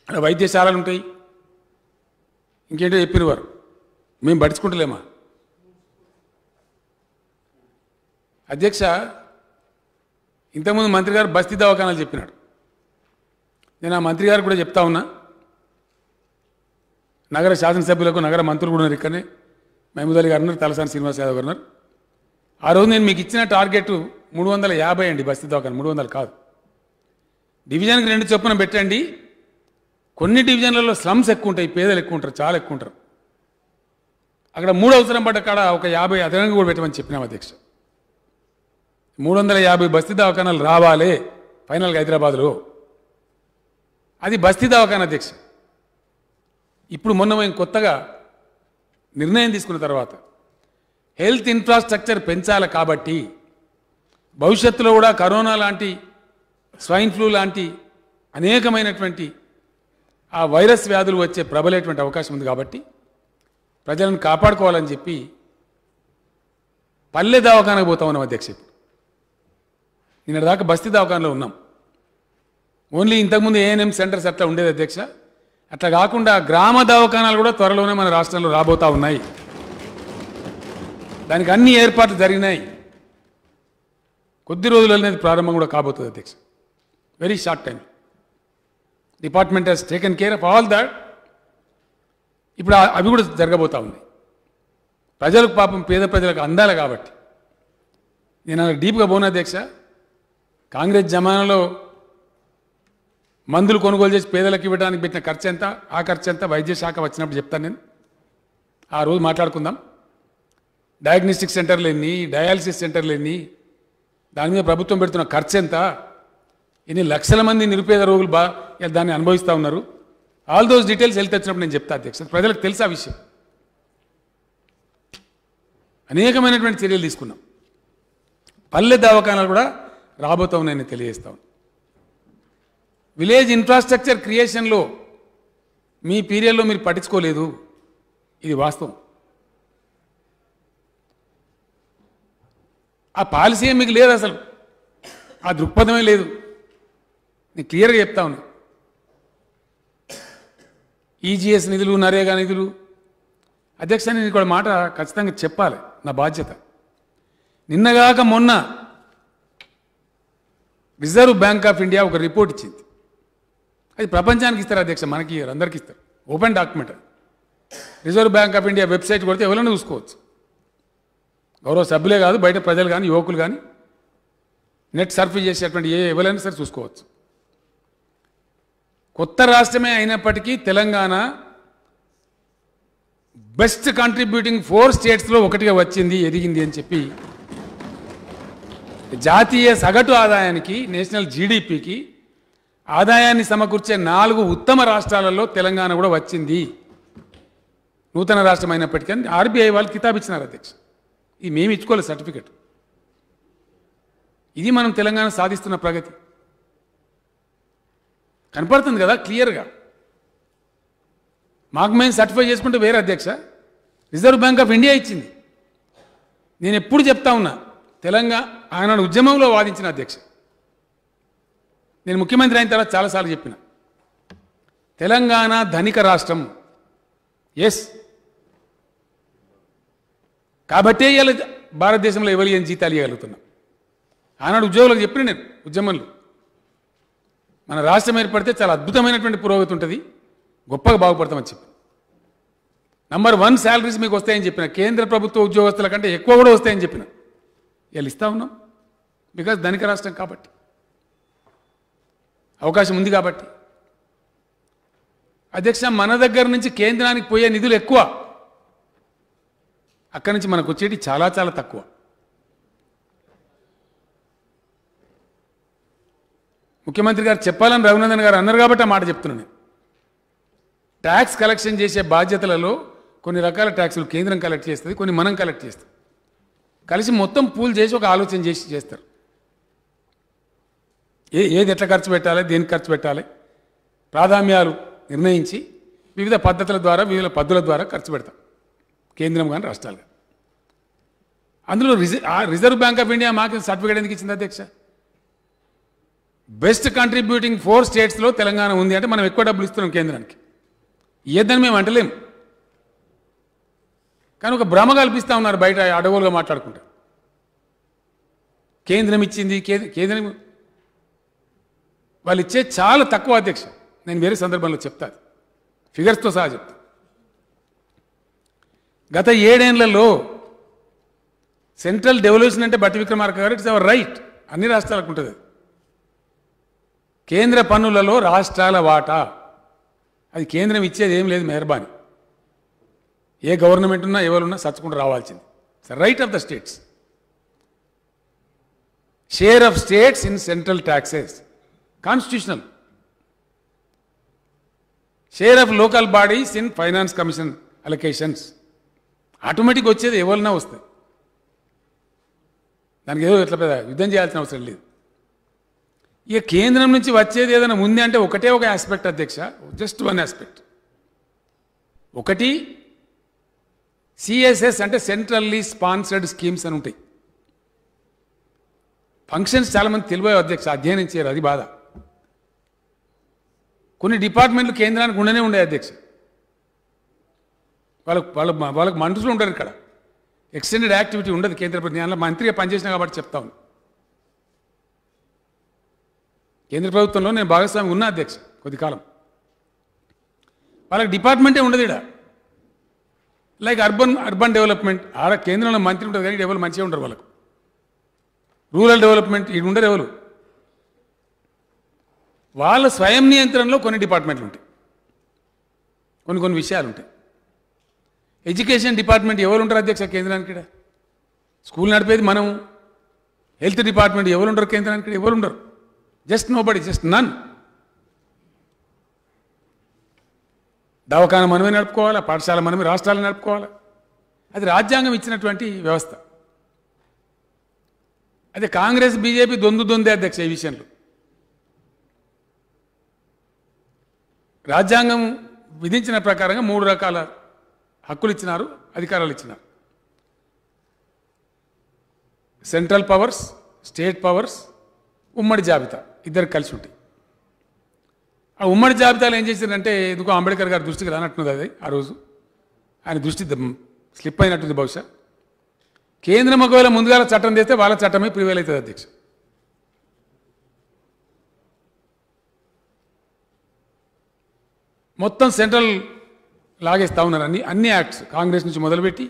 అక్కడ వైద్యశాలలు ఉంటాయి ఇంకేంటో వారు మేము పడుచుకుంటలేమా అధ్యక్ష ఇంతకుముందు మంత్రి గారు బస్తీ దవాఖానాలు చెప్పినాడు నేను ఆ మంత్రి గారు కూడా చెప్తా ఉన్నా నగర శాసనసభ్యులకు నగర మంత్రులు కూడా ఉన్నారు ఇక్కడనే మహమూద్ గారు ఉన్నారు తలసాని శ్రీనివాస్ యాదవ్ గారు ఉన్నారు ఆ రోజు నేను మీకు ఇచ్చిన టార్గెట్ మూడు వందల యాభై అండి బస్తీ దవాఖాన మూడు వందలు కాదు డివిజన్కి రెండు చొప్పున పెట్టండి కొన్ని డివిజన్లలో స్లమ్స్ ఎక్కువ ఉంటాయి పేదలు ఎక్కువ ఉంటారు చాలా ఎక్కువ ఉంటారు అక్కడ మూడు అవసరం పడ్డ కాడ ఒక యాభై అదనంగా కూడా పెట్టమని చెప్పినాం అధ్యక్ష మూడు వందల యాభై బస్తీ దవాఖానాలు రావాలి ఫైనల్గా హైదరాబాద్లో అది బస్తీ దవాఖానా అధ్యక్ష ఇప్పుడు మొన్న మేము కొత్తగా నిర్ణయం తీసుకున్న తర్వాత హెల్త్ ఇన్ఫ్రాస్ట్రక్చర్ పెంచాలి కాబట్టి భవిష్యత్తులో కూడా కరోనా లాంటి స్వైన్ ఫ్లూ లాంటి అనేకమైనటువంటి ఆ వైరస్ వ్యాధులు వచ్చే ప్రబలేటువంటి అవకాశం ఉంది కాబట్టి ప్రజలను కాపాడుకోవాలని చెప్పి పల్లె దవాఖానకు పోతా ఉన్నాం అధ్యక్ష నిన్న దాకా బస్తీ దవాఖానలో ఉన్నాం ఓన్లీ ఇంతకుముందు ఏఎన్ఎం సెంటర్స్ అట్లా ఉండేది అధ్యక్ష అట్లా కాకుండా గ్రామ దవాఖానాలు కూడా త్వరలోనే మన రాష్ట్రంలో రాబోతూ ఉన్నాయి దానికి అన్ని ఏర్పాట్లు జరిగినాయి కొద్ది రోజులనేది ప్రారంభం కూడా కాబోతుంది అధ్యక్ష very short time department has taken care of all that ఇప్పుడు అవి కూడా జరగబోతా ఉంది ప్రజలకు పాపం పేద ప్రజలకు అందాలి కాబట్టి నేను అలా డీప్గా పోనా దీక్ష కాంగ్రెస్ జమానాలో మందులు కొనుగోలు చేసి పేదలకు ఇవ్వడానికి పెట్టిన ఖర్చు ఎంత ఆ ఖర్చు ఎంత వైద్య శాఖ వచ్చినప్పుడు చెప్తాను నేను ఆ రోజు మాట్లాడుకుందాం డయాగ్నోస్టిక్ సెంటర్లు ఎన్ని డయాలసిస్ సెంటర్లు ఎన్ని దాని మీద ప్రభుత్వం పెడుతున్న ఖర్చు ఎంత ఎన్ని లక్షల మంది నిరుపేద రోగులు బా దాన్ని అనుభవిస్తూ ఉన్నారు ఆల్ దోస్ డీటెయిల్స్ వెళ్తే వచ్చినప్పుడు నేను చెప్తా అధ్యక్ష ప్రజలకు ఆ విషయం అనేకమైనటువంటి చర్యలు తీసుకున్నాం పల్లె దవాఖానాలు కూడా రాబోతా ఉన్నాయని తెలియజేస్తాను విలేజ్ ఇన్ఫ్రాస్ట్రక్చర్ క్రియేషన్లో మీ పీరియడ్లో మీరు పట్టించుకోలేదు ఇది వాస్తవం ఆ పాలసీ మీకు లేదు అసలు ఆ దృక్పథమే లేదు నేను క్లియర్గా చెప్తా ఉన్నా ఈజీఎస్ e నిధులు నరేగా నిధులు అధ్యక్ష నేను ఇక్కడ మాట ఖచ్చితంగా చెప్పాలి నా బాధ్యత నిన్నగాక మొన్న రిజర్వ్ బ్యాంక్ ఆఫ్ ఇండియా ఒక రిపోర్ట్ ఇచ్చింది అది ప్రపంచానికి ఇస్తారు అధ్యక్ష మనకి అందరికీ అందరికి ఇస్తారు open document Reserve Bank of India website కొడితే ఎవరైనా చూసుకోవచ్చు గౌరవ సభ్యులే కాదు బయట ప్రజలు కానీ యువకులు కానీ నెట్ సర్ఫీ చేసేటువంటి ఏ ఎవరైనా సరే చూసుకోవచ్చు కొత్త రాష్ట్రమే అయినప్పటికీ తెలంగాణ బెస్ట్ కాంట్రిబ్యూటింగ్ ఫోర్ స్టేట్స్లో ఒకటిగా వచ్చింది ఎదిగింది అని చెప్పి జాతీయ సగటు ఆదాయానికి నేషనల్ జీడిపికి ఆదాయాన్ని సమకూర్చే నాలుగు ఉత్తమ రాష్ట్రాలలో తెలంగాణ కూడా వచ్చింది నూతన రాష్ట్రం అయినప్పటికీ ఆర్బీఐ వాళ్ళు కితాబ్ ఇచ్చినారు అధ్యక్ష ఇది మేము ఇచ్చుకోలేదు సర్టిఫికెట్ ఇది మనం తెలంగాణ సాధిస్తున్న ప్రగతి కనపడుతుంది కదా క్లియర్గా మాకు మేము సర్టిఫై చేసుకుంటే వేరే అధ్యక్ష రిజర్వ్ బ్యాంక్ ఆఫ్ ఇండియా ఇచ్చింది నేను ఎప్పుడు చెప్తా ఉన్నా తెలంగాణ ఆయన ఉద్యమంలో వాదించిన అధ్యక్ష నేను ముఖ్యమంత్రి అయిన తర్వాత చాలాసార్లు చెప్పిన తెలంగాణ ధనిక రాష్ట్రం ఎస్ కాబట్టే ఇవాళ భారతదేశంలో ఎవరు ఏం జీతాలు ఇవ్వగలుగుతున్నాం ఆనాడు ఉద్యోగులకు చెప్పిన నేను ఉద్యమంలో మన రాష్ట్రం ఏర్పడితే చాలా అద్భుతమైనటువంటి పురోగతి ఉంటుంది గొప్పగా బాగుపడతామని చెప్పి నంబర్ వన్ శాలరీస్ మీకు వస్తాయని చెప్పిన కేంద్ర ప్రభుత్వ ఉద్యోగస్తుల కంటే ఎక్కువ కూడా వస్తాయని చెప్పిన వీళ్ళు ఇస్తా ఉన్నాం బికాజ్ ధనిక రాష్ట్రం కాబట్టి అవకాశం ఉంది కాబట్టి అధ్యక్ష మన దగ్గర నుంచి కేంద్రానికి పోయే నిధులు ఎక్కువ అక్కడి నుంచి మనకు వచ్చేటి చాలా చాలా తక్కువ ముఖ్యమంత్రి గారు చెప్పాలని రఘునందన్ గారు అన్నారు కాబట్టి ఆ మాట చెప్తున్నాను ట్యాక్స్ కలెక్షన్ చేసే బాధ్యతలలో కొన్ని రకాల ట్యాక్సులు కేంద్రం కలెక్ట్ చేస్తుంది కొన్ని మనం కలెక్ట్ చేస్తాం కలిసి మొత్తం పూల్ చేసి ఒక ఆలోచన చేసి చేస్తారు ఏ ఏది ఎట్లా ఖర్చు పెట్టాలి దేనికి ఖర్చు పెట్టాలి ప్రాధాన్యాలు నిర్ణయించి వివిధ పద్ధతుల ద్వారా వివిధ పద్ధతుల ద్వారా ఖర్చు పెడతాం కేంద్రం కానీ రాష్ట్రాలు కానీ అందులో రిజర్వ్ బ్యాంక్ ఆఫ్ ఇండియా మాకు సర్టిఫికేట్ ఎందుకు ఇచ్చింది అధ్యక్ష బెస్ట్ కంట్రిబ్యూటింగ్ ఫోర్ స్టేట్స్లో తెలంగాణ ఉంది అంటే మనం ఎక్కువ డబ్బులు ఇస్తున్నాం కేంద్రానికి ఏదని మేము అంటలేం కానీ ఒక భ్రమ కల్పిస్తూ ఉన్నారు బయట అడవులుగా మాట్లాడుకుంటా కేంద్రం ఇచ్చింది కేంద్రం వాళ్ళు ఇచ్చే చాలా తక్కువ అధ్యక్ష నేను వేరే సందర్భంలో చెప్తాను ఫిగర్స్తో సహా చెప్తా గత ఏడేళ్లలో సెంట్రల్ డెవల్యూషన్ అంటే బట్టి విక్రమార్క గారు ఇట్స్ అవర్ రైట్ అన్ని రాష్ట్రాలకు ఉంటుంది కేంద్ర పన్నులలో రాష్ట్రాల వాటా అది కేంద్రం ఇచ్చేది ఏం లేదు మెహర్బానీ ఏ గవర్నమెంట్ ఉన్నా ఎవరున్నా సచ్చుకుంటూ రావాల్సింది it's right of the states share of states in central taxes constitutional share of local bodies in finance commission allocations automatic వచ్చేది ఎవరినా వస్తాయి దానికి ఏదో ఎట్లా పెద్ద యుద్ధం చేయాల్సిన అవసరం లేదు ఇక కేంద్రం నుంచి వచ్చేది ఏదైనా ఉంది అంటే ఒకటే ఒక ఆస్పెక్ట్ అధ్యక్ష జస్ట్ వన్ ఆస్పెక్ట్ ఒకటి సిఎస్ఎస్ అంటే సెంట్రల్లీ స్పాన్సర్డ్ స్కీమ్స్ అని ఉంటాయి ఫంక్షన్స్ చాలామంది తెలివే అధ్యక్ష అధ్యయనం చేయరు అది బాధ కొన్ని డిపార్ట్మెంట్లు కేంద్రానికి ఉండనే ఉండే అధ్యక్ష వాళ్ళకు వాళ్ళ వాళ్ళకు మంత్రులు ఉంటారు ఇక్కడ ఎక్స్టెండెడ్ యాక్టివిటీ ఉండదు కేంద్ర ప్రజ్ఞానంలో మంత్రిగా పనిచేసినా కాబట్టి చెప్తా కేంద్ర ప్రభుత్వంలో నేను భాగస్వామి ఉన్నా అధ్యక్ష కొద్ది కాలం వాళ్ళకి డిపార్ట్మెంటే ఉండదు ఇక్కడ లైక్ అర్బన్ అర్బన్ డెవలప్మెంట్ ఆడ కేంద్రంలో మంత్రి ఉంటుంది కానీ ఎవరు మంచిగా ఉండరు వాళ్ళకు రూరల్ డెవలప్మెంట్ ఇది ఉండరు ఎవరు వాళ్ళ స్వయం నియంత్రణలో కొన్ని డిపార్ట్మెంట్లు ఉంటాయి కొన్ని కొన్ని విషయాలు ఉంటాయి ఎడ్యుకేషన్ డిపార్ట్మెంట్ ఎవరు ఉంటారు అధ్యక్ష కేంద్రానికి స్కూల్ నడిపేది మనము హెల్త్ డిపార్ట్మెంట్ ఎవరు ఉండరు కేంద్రానికి ఎవరు ఉండరు జస్ట్ నో బడి జస్ట్ నన్ దవాఖాన మనమే నడుపుకోవాలా పాఠశాల మనమే రాష్ట్రాలు నడుపుకోవాలా అది రాజ్యాంగం ఇచ్చినటువంటి వ్యవస్థ అదే కాంగ్రెస్ బీజేపీ దొందు దొందే అధ్యక్ష ఈ విషయంలో రాజ్యాంగం విధించిన ప్రకారంగా మూడు రకాల హక్కులు ఇచ్చినారు అధికారాలు ఇచ్చినారు సెంట్రల్ పవర్స్ స్టేట్ పవర్స్ ఉమ్మడి జాబితా ఇద్దరు కలిసి ఉంటాయి ఆ ఉమ్మడి జాబితాలు ఏం చేశారంటే ఎందుకో అంబేద్కర్ గారి దృష్టికి రానట్టున్నది అది ఆ రోజు ఆయన దృష్టి స్లిప్ అయినట్టుంది బహుశా కేంద్రం ఒకవేళ ముందుగా చట్టం చేస్తే వాళ్ళ చట్టమే ప్రివేల్ అవుతుంది అధ్యక్ష మొత్తం సెంట్రల్ లాగేస్తూ ఉన్నారు అన్ని అన్ని యాక్ట్స్ కాంగ్రెస్ నుంచి మొదలుపెట్టి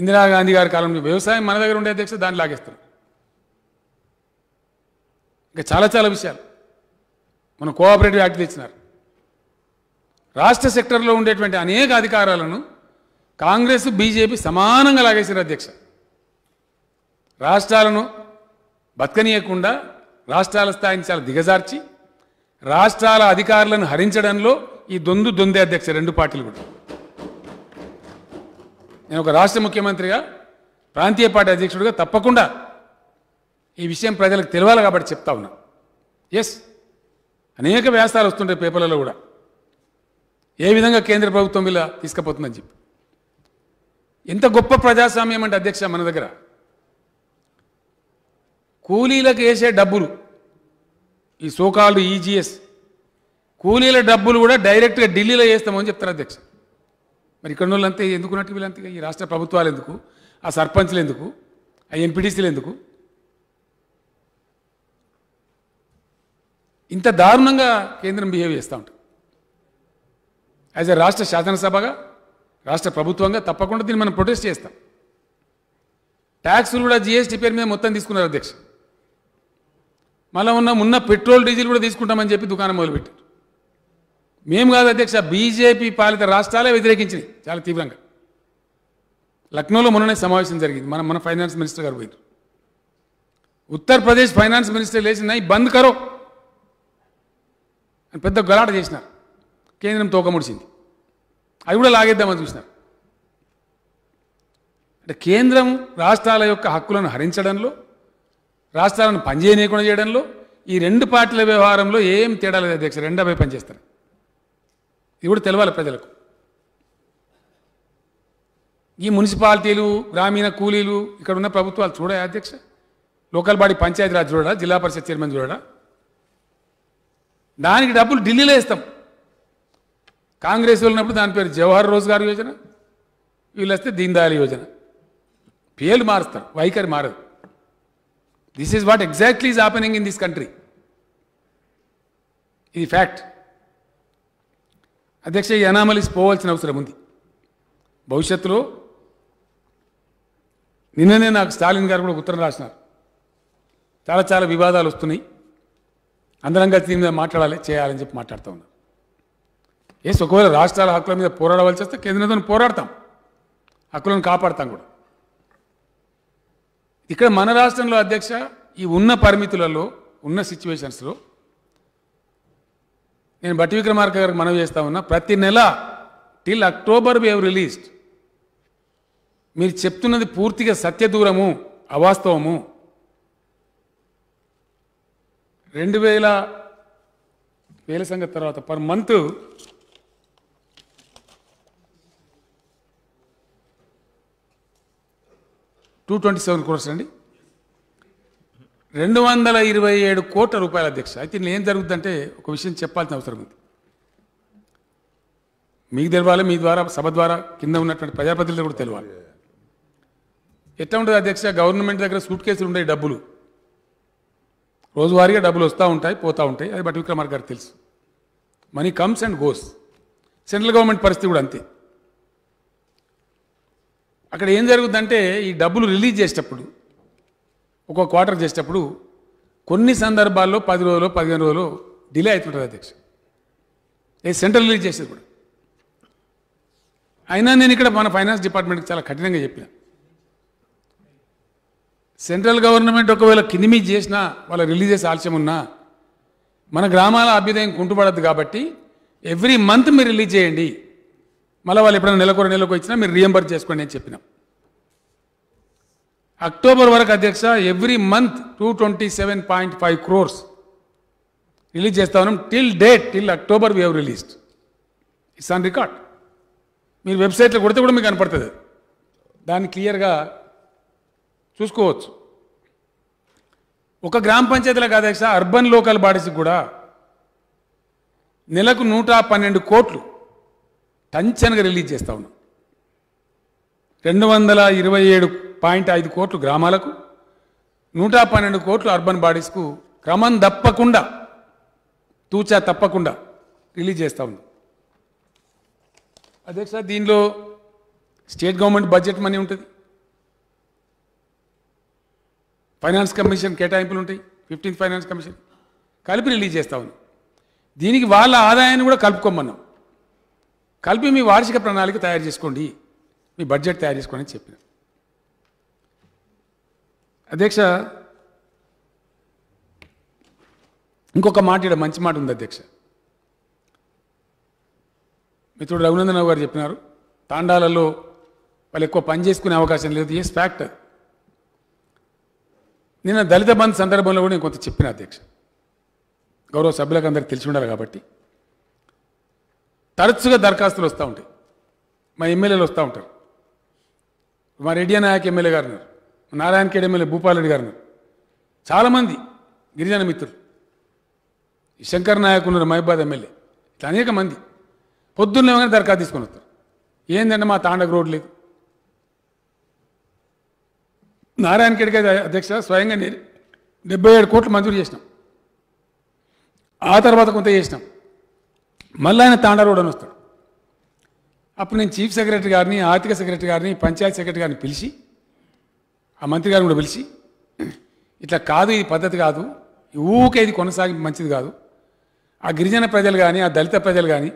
ఇందిరాగాంధీ గారి కాలంలో వ్యవసాయం మన దగ్గర ఉండే అధ్యక్ష దాన్ని లాగేస్తారు ఇంకా చాలా చాలా విషయాలు మన కోఆపరేటివ్ యాక్ట్ తెచ్చినారు రాష్ట్ర సెక్టర్లో ఉండేటువంటి అనేక అధికారాలను కాంగ్రెస్ బీజేపీ సమానంగా లాగేశారు అధ్యక్ష రాష్ట్రాలను బతకనీయకుండా రాష్ట్రాల స్థాయిని చాలా దిగజార్చి రాష్ట్రాల అధికారులను హరించడంలో ఈ దొందు దొందే అధ్యక్ష రెండు పార్టీలు కూడా నేను ఒక రాష్ట్ర ముఖ్యమంత్రిగా ప్రాంతీయ పార్టీ అధ్యక్షుడిగా తప్పకుండా ఈ విషయం ప్రజలకు తెలియాలి కాబట్టి చెప్తా ఉన్నా ఎస్ అనేక వ్యాసాలు వస్తుంటాయి పేపర్లలో కూడా ఏ విధంగా కేంద్ర ప్రభుత్వం ఇలా తీసుకుపోతుందని చెప్పి ఎంత గొప్ప ప్రజాస్వామ్యం అంటే అధ్యక్ష మన దగ్గర కూలీలకు వేసే డబ్బులు ఈ సోకాల్డ్ ఈజీఎస్ e కూలీల డబ్బులు కూడా డైరెక్ట్గా ఢిల్లీలో వేస్తామని చెప్తారు అధ్యక్ష మరి ఇక్కడ వాళ్ళంతా ఎందుకున్నట్టు వీళ్ళంతా ఈ రాష్ట్ర ప్రభుత్వాలు ఎందుకు ఆ సర్పంచ్లు ఎందుకు ఆ ఎంపీడీసీలు ఎందుకు ఇంత దారుణంగా కేంద్రం బిహేవ్ చేస్తూ ఉంటుంది యాజ్ ఎ రాష్ట్ర శాసనసభగా రాష్ట్ర ప్రభుత్వంగా తప్పకుండా దీన్ని మనం ప్రొటెస్ట్ చేస్తాం ట్యాక్సులు కూడా జిఎస్టీ పేరు మీద మొత్తం తీసుకున్నారు అధ్యక్ష మళ్ళీ ఉన్న ఉన్న పెట్రోల్ డీజిల్ కూడా తీసుకుంటామని చెప్పి దుకాణం మొదలుపెట్టారు మేము కాదు అధ్యక్ష బీజేపీ పాలిత రాష్ట్రాలే వ్యతిరేకించినాయి చాలా తీవ్రంగా లక్నోలో మొన్ననే సమావేశం జరిగింది మనం మన ఫైనాన్స్ మినిస్టర్ గారు పోయారు ఉత్తరప్రదేశ్ ఫైనాన్స్ మినిస్టర్ లేచిన బంద్ కరో అని పెద్ద గలాట చేసినారు కేంద్రం తోక అవి అది కూడా లాగేద్దామని చూసినారు అంటే కేంద్రం రాష్ట్రాల యొక్క హక్కులను హరించడంలో రాష్ట్రాలను పనిచేయనీయకుండా చేయడంలో ఈ రెండు పార్టీల వ్యవహారంలో ఏం తేడా లేదు అధ్యక్ష రెండవ పనిచేస్తారు ఇది కూడా తెలవాలి ప్రజలకు ఈ మున్సిపాలిటీలు గ్రామీణ కూలీలు ఇక్కడ ఉన్న ప్రభుత్వాలు చూడ అధ్యక్ష లోకల్ బాడీ పంచాయతీరాజ్ చూడడా జిల్లా పరిషత్ చైర్మన్ చూడడా దానికి డబ్బులు ఢిల్లీలో ఇస్తాం కాంగ్రెస్ వెళ్ళినప్పుడు దాని పేరు జవహర్ రోజ్గార్ యోజన వీళ్ళు వస్తే యోజన పేర్లు మారుస్తారు వైఖరి మారదు this is what exactly is happening in this country ఇది ఫ్యాక్ట్ అధ్యక్ష ఈ అనామలీస్ పోవాల్సిన అవసరం ఉంది భవిష్యత్తులో నిన్ననే నాకు స్టాలిన్ గారు కూడా ఉత్తరం రాసినారు చాలా చాలా వివాదాలు వస్తున్నాయి అందరం కలిసి దీని మీద మాట్లాడాలి చేయాలని చెప్పి మాట్లాడుతూ ఉన్నాం ఏసు ఒకవేళ రాష్ట్రాల హక్కుల మీద పోరాడవలసి వస్తే కేంద్రంతో పోరాడతాం హక్కులను కాపాడతాం కూడా ఇక్కడ మన రాష్ట్రంలో అధ్యక్ష ఈ ఉన్న పరిమితులలో ఉన్న సిచ్యువేషన్స్లో నేను బట్టి విక్రమార్క గారికి మనవి చేస్తా ఉన్నా ప్రతి నెల టిల్ అక్టోబర్ హెవ్ రిలీజ్డ్ మీరు చెప్తున్నది పూర్తిగా సత్యదూరము అవాస్తవము రెండు వేల వేల సంగతి తర్వాత per month two twenty seven crores అండి రెండు వందల ఇరవై ఏడు కోట్ల రూపాయల అధ్యక్ష అయితే ఏం జరుగుతుందంటే ఒక విషయం చెప్పాల్సిన అవసరం ఉంది మీకు తెలవాలి మీ ద్వారా సభ ద్వారా కింద ఉన్నటువంటి ప్రజాప్రతినిధులు కూడా తెలియాలి ఎట్లా ఉంటుంది అధ్యక్ష గవర్నమెంట్ దగ్గర సూట్ కేసులు ఉండే డబ్బులు రోజువారీగా డబ్బులు వస్తూ ఉంటాయి పోతూ ఉంటాయి అది బట్ విక్రమార్ గారికి తెలుసు money comes and goes central government పరిస్థితి కూడా అంతే అక్కడ ఏం జరుగుద్దంటే ఈ డబ్బులు రిలీజ్ చేసేటప్పుడు ఒక క్వార్టర్ చేసేటప్పుడు కొన్ని సందర్భాల్లో పది రోజులు పదిహేను రోజులు డిలే అవుతుంటుంది అధ్యక్ష ఏ సెంట్రల్ రిలీజ్ చేసేది కూడా అయినా నేను ఇక్కడ మన ఫైనాన్స్ డిపార్ట్మెంట్కి చాలా కఠినంగా చెప్పిన సెంట్రల్ గవర్నమెంట్ ఒకవేళ కిందిమి చేసినా వాళ్ళ రిలీజ్ ఆలస్యం ఉన్నా మన గ్రామాల అభ్యుదయం కుంటుపడద్దు కాబట్టి ఎవ్రీ మంత్ మీరు రిలీజ్ చేయండి మళ్ళీ వాళ్ళు ఎప్పుడైనా నెలకు నెలకు వచ్చినా మీరు రియంబర్ చేసుకోండి అని చెప్పినాం అక్టోబర్ వరకు అధ్యక్ష every month two twenty seven point five crores release చేస్తా ఉన్నాం till date till October we have released it's on record మీరు వెబ్సైట్లో కొడితే కూడా మీకు కనపడుతుంది దాన్ని క్లియర్గా చూసుకోవచ్చు ఒక గ్రామ పంచాయతీలకు సార్ అర్బన్ లోకల్ బాడీస్కి కూడా నెలకు నూట పన్నెండు కోట్లు టంచన్గా రిలీజ్ చేస్తూ ఉన్నాం రెండు వందల ఇరవై ఏడు పాయింట్ ఐదు కోట్లు గ్రామాలకు నూట పన్నెండు కోట్లు అర్బన్ బాడీస్కు క్రమం తప్పకుండా తూచా తప్పకుండా రిలీజ్ చేస్తూ ఉన్నాం అధ్యక్ష దీనిలో స్టేట్ గవర్నమెంట్ బడ్జెట్ మనీ ఉంటుంది ఫైనాన్స్ కమిషన్ కేటాయింపులు ఉంటాయి ఫిఫ్టీన్త్ ఫైనాన్స్ కమిషన్ కలిపి రిలీజ్ చేస్తూ ఉంది దీనికి వాళ్ళ ఆదాయాన్ని కూడా కలుపుకోమన్నాం కలిపి మీ వార్షిక ప్రణాళిక తయారు చేసుకోండి మీ బడ్జెట్ తయారు చేసుకోండి అని చెప్పిన అధ్యక్ష ఇంకొక మాట ఇక్కడ మంచి మాట ఉంది అధ్యక్ష మిత్రుడు రఘునందనరావు గారు చెప్పినారు తాండాలలో వాళ్ళు ఎక్కువ పని చేసుకునే అవకాశం లేదు ఎస్ ఫ్యాక్ట్ నిన్న దళిత బంధు సందర్భంలో కూడా నేను కొంత చెప్పిన అధ్యక్ష గౌరవ సభ్యులకు అందరికీ తెలిసి ఉండాలి కాబట్టి తరచుగా దరఖాస్తులు వస్తూ ఉంటాయి మా ఎమ్మెల్యేలు వస్తూ ఉంటారు మా రెడ్డి నాయక్ ఎమ్మెల్యే గారు ఉన్నారు నారాయణ కేడ్ ఎమ్మెల్యే భూపాలరెడ్డి గారు ఉన్నారు చాలామంది గిరిజన మిత్రులు శంకర్ నాయక్ ఉన్నారు మహిబాద్ ఎమ్మెల్యే ఇట్లా అనేక మంది పొద్దున్నే దరఖాస్తు తీసుకొని వస్తారు ఏంటంటే మా తాండకు రోడ్ లేదు నారాయణ ఖేడ్కే అధ్యక్ష స్వయంగా డెబ్బై ఏడు కోట్లు మంజూరు చేసినాం ఆ తర్వాత కొంత చేసినాం మళ్ళీ ఆయన తాండా రోడ్ అని వస్తాడు అప్పుడు నేను చీఫ్ సెక్రటరీ గారిని ఆర్థిక సెక్రటరీ గారిని పంచాయతీ సెక్రటరీ గారిని పిలిచి ఆ మంత్రి గారిని కూడా పిలిచి ఇట్లా కాదు ఇది పద్ధతి కాదు ఊకే ఇది కొనసాగి మంచిది కాదు ఆ గిరిజన ప్రజలు కానీ ఆ దళిత ప్రజలు కానీ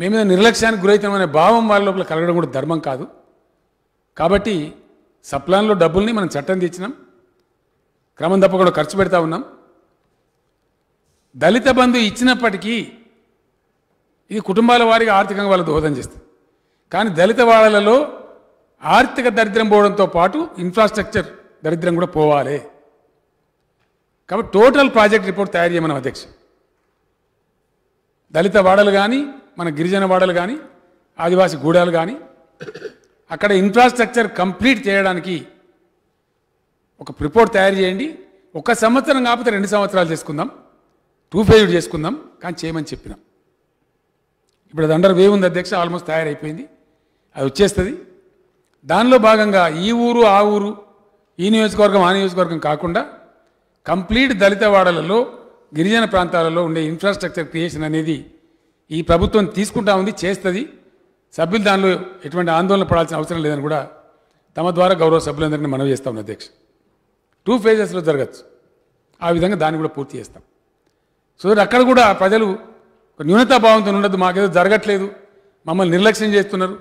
మేము నిర్లక్ష్యానికి గురవుతామనే భావం వారి లోపల కలగడం కూడా ధర్మం కాదు కాబట్టి సప్లాన్లో డబ్బుల్ని మనం చట్టం తెచ్చినాం క్రమం తప్పకుండా ఖర్చు పెడతా ఉన్నాం దళిత బంధు ఇచ్చినప్పటికీ ఇది కుటుంబాల వారికి ఆర్థికంగా వాళ్ళ దోహదం చేస్తుంది కానీ దళిత వాళ్ళలో ఆర్థిక దరిద్రం పోవడంతో పాటు ఇన్ఫ్రాస్ట్రక్చర్ దరిద్రం కూడా పోవాలి కాబట్టి టోటల్ ప్రాజెక్ట్ రిపోర్ట్ తయారు చేయమని అధ్యక్ష దళిత వాడలు కానీ మన గిరిజన వాడలు కానీ ఆదివాసి గూడాలు కానీ అక్కడ ఇన్ఫ్రాస్ట్రక్చర్ కంప్లీట్ చేయడానికి ఒక రిపోర్ట్ తయారు చేయండి ఒక సంవత్సరం కాకపోతే రెండు సంవత్సరాలు చేసుకుందాం టూ ఫేజ్డ్ చేసుకుందాం కానీ చేయమని చెప్పినాం ఇప్పుడు అది అండర్ వేవ్ ఉంది అధ్యక్ష ఆల్మోస్ట్ తయారైపోయింది అది వచ్చేస్తుంది దానిలో భాగంగా ఈ ఊరు ఆ ఊరు ఈ నియోజకవర్గం ఆ నియోజకవర్గం కాకుండా కంప్లీట్ దళిత వాడలలో గిరిజన ప్రాంతాలలో ఉండే ఇన్ఫ్రాస్ట్రక్చర్ క్రియేషన్ అనేది ఈ ప్రభుత్వం తీసుకుంటా ఉంది చేస్తుంది సభ్యులు దానిలో ఎటువంటి ఆందోళన పడాల్సిన అవసరం లేదని కూడా తమ ద్వారా గౌరవ సభ్యులందరినీ మనవి ఉన్న అధ్యక్ష టూ ఫేజెస్లో జరగచ్చు ఆ విధంగా దాన్ని కూడా పూర్తి చేస్తాం సో అక్కడ కూడా ప్రజలు న్యూనతాభావంతో ఉండదు మాకేదో జరగట్లేదు మమ్మల్ని నిర్లక్ష్యం చేస్తున్నారు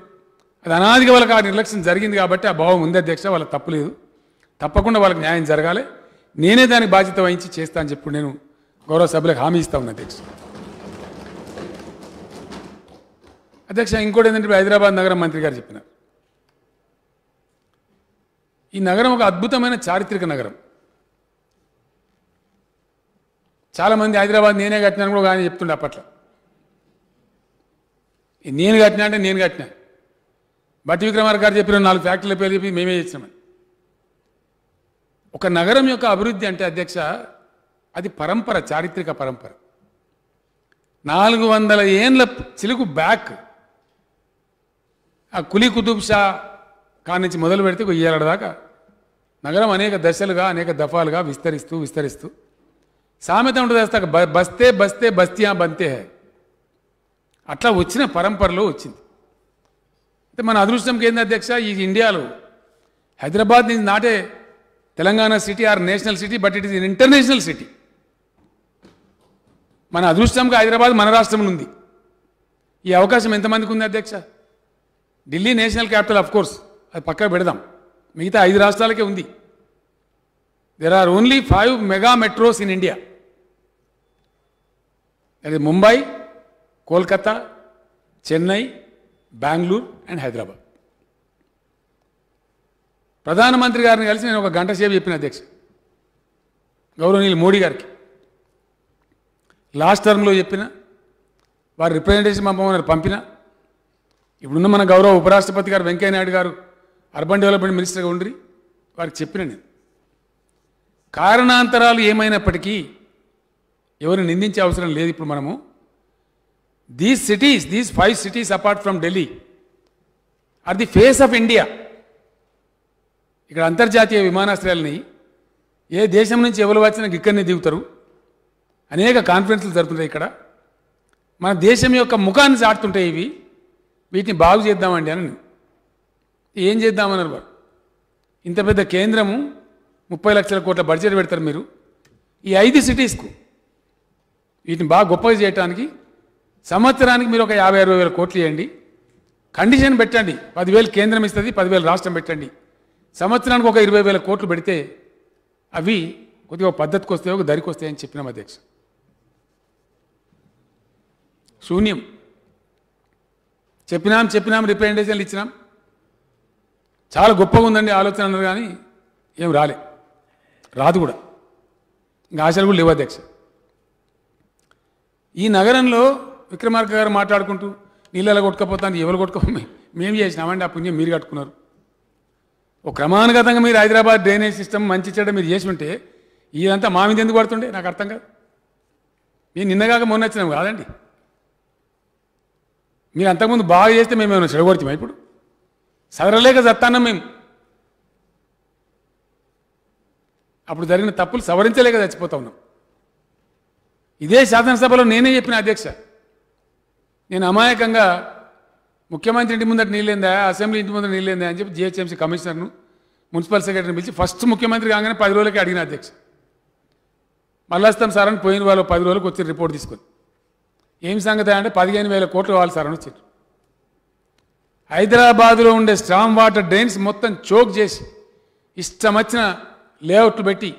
అది అనాదిగా వాళ్ళకి ఆ నిర్లక్ష్యం జరిగింది కాబట్టి ఆ భావం ఉంది అధ్యక్ష వాళ్ళకి తప్పలేదు తప్పకుండా వాళ్ళకి న్యాయం జరగాలి నేనే దానికి బాధ్యత వహించి చేస్తా అని చెప్పి నేను గౌరవ సభ్యులకు హామీ ఇస్తా ఉన్నా అధ్యక్ష అధ్యక్ష ఇంకోటి ఏంటంటే హైదరాబాద్ నగరం మంత్రి గారు చెప్పినారు ఈ నగరం ఒక అద్భుతమైన చారిత్రక నగరం చాలామంది హైదరాబాద్ నేనే కట్టినాను కూడా ఆయన చెప్తుండే అప్పట్లో నేను కట్టినా అంటే నేను కట్టినా భట్టి విక్రమార్ గారు చెప్పిన నాలుగు ఫ్యాక్టరీల పేరు చెప్పి మేమే చేసినామని ఒక నగరం యొక్క అభివృద్ధి అంటే అధ్యక్ష అది పరంపర చారిత్రక పరంపర నాలుగు వందల ఏండ్ల చిలుకు బ్యాక్ ఆ కులీ కుతుబ్ షా నుంచి మొదలు పెడితే ఏళ్ళ దాకా నగరం అనేక దశలుగా అనేక దఫాలుగా విస్తరిస్తూ విస్తరిస్తూ సామెత ఉంటుంది వేస్తాక బస్తే బస్తే బస్తియా బంతే అట్లా వచ్చిన పరంపరలో వచ్చింది అయితే మన అదృష్టంకి ఏంది అధ్యక్ష ఈ ఇండియాలో Hyderabad is not a Telangana city or national city but it is international city మన అదృష్టంగా హైదరాబాద్ మన రాష్ట్రంలో ఉంది ఈ అవకాశం ఎంతమందికి ఉంది అధ్యక్ష Delhi national capital of course అది పక్క పెడదాం మిగతా ఐదు రాష్ట్రాలకే ఉంది there are only five mega metros in India అది ముంబై కోల్కతా చెన్నై బెంగళూరు అండ్ హైదరాబాద్ ప్రధానమంత్రి గారిని కలిసి నేను ఒక గంట సేపు చెప్పిన అధ్యక్ష గౌరవనీయులు మోడీ గారికి లాస్ట్ టర్మ్లో చెప్పిన వారి రిప్రజెంటేషన్ పంపమని పంపిన ఇప్పుడున్న మన గౌరవ ఉపరాష్ట్రపతి గారు వెంకయ్యనాయుడు గారు అర్బన్ డెవలప్మెంట్ మినిస్టర్గా ఉండ్రి వారికి చెప్పిన నేను కారణాంతరాలు ఏమైనప్పటికీ ఎవరిని నిందించే అవసరం లేదు ఇప్పుడు మనము these cities these five cities apart from Delhi are the face of India ఇక్కడ అంతర్జాతీయ విమానాశ్రయాలని ఏ దేశం నుంచి ఎవరు వచ్చినా ఇక్కడనే దిగుతారు అనేక కాన్ఫరెన్స్లు జరుగుతున్నాయి ఇక్కడ మన దేశం యొక్క ముఖాన్ని చాటుతుంటాయి ఇవి వీటిని బాగు చేద్దామండి అని ఏం చేద్దామన్నారు వారు ఇంత పెద్ద కేంద్రము ముప్పై లక్షల కోట్ల బడ్జెట్ పెడతారు మీరు ఈ ఐదు సిటీస్కు వీటిని బాగా గొప్పగా చేయడానికి సంవత్సరానికి మీరు ఒక యాభై అరవై వేల కోట్లు ఇవ్వండి కండిషన్ పెట్టండి పదివేలు కేంద్రం ఇస్తుంది పదివేలు రాష్ట్రం పెట్టండి సంవత్సరానికి ఒక ఇరవై వేల కోట్లు పెడితే అవి కొద్దిగా పద్ధతికి వస్తాయి ఒక దరికి వస్తాయని చెప్పినాం అధ్యక్ష శూన్యం చెప్పినాం చెప్పినాం రిప్రజెంటేషన్లు ఇచ్చినాం చాలా గొప్పగా ఉందండి ఆలోచన అన్నారు కానీ ఏం రాలే రాదు కూడా ఇంకా ఆశలు కూడా లేవు అధ్యక్ష ఈ నగరంలో విక్రమార్క గారు మాట్లాడుకుంటూ నీళ్ళలో కొట్టుకపోతాను ఎవరు కొట్టుకో మేము చేసినామండి ఆ పుణ్యం మీరు కట్టుకున్నారు ఓ క్రమానుగతంగా మీరు హైదరాబాద్ డ్రైనేజ్ సిస్టమ్ మంచి చెడ్డ మీరు చేసి ఉంటే ఇదంతా మా మీద ఎందుకు పడుతుండే నాకు అర్థం కాదు మేము నిన్నగాక మొన్న వచ్చినాం కాదండి మీరు అంతకుముందు బాగా చేస్తే మేము ఏమైనా చెడగొడతాం ఇప్పుడు సగరలేక చత్తాన్నాం మేము అప్పుడు జరిగిన తప్పులు సవరించలేక చచ్చిపోతా ఉన్నాం ఇదే శాసనసభలో నేనే చెప్పిన అధ్యక్ష నేను అమాయకంగా ముఖ్యమంత్రి ఇంటి ముందర నీళ్ళేందా అసెంబ్లీ ఇంటి ముందర నీళ్ళేందా అని చెప్పి జిహెచ్ఎంసీ కమిషనర్ను మున్సిపల్ సెక్రటరీని పిలిచి ఫస్ట్ ముఖ్యమంత్రి కాగానే పది రోజులకి అడిగిన అధ్యక్ష మళ్ళీ వస్తాం సార్ అని పోయిన వాళ్ళు పది రోజులకు వచ్చి రిపోర్ట్ తీసుకొని ఏం సంగతి అంటే పదిహేను వేల కోట్లు కావాలి సార్ అని వచ్చారు హైదరాబాద్లో ఉండే స్ట్రాంగ్ వాటర్ డ్రైన్స్ మొత్తం చోక్ చేసి ఇష్టం వచ్చిన లేఅవుట్లు పెట్టి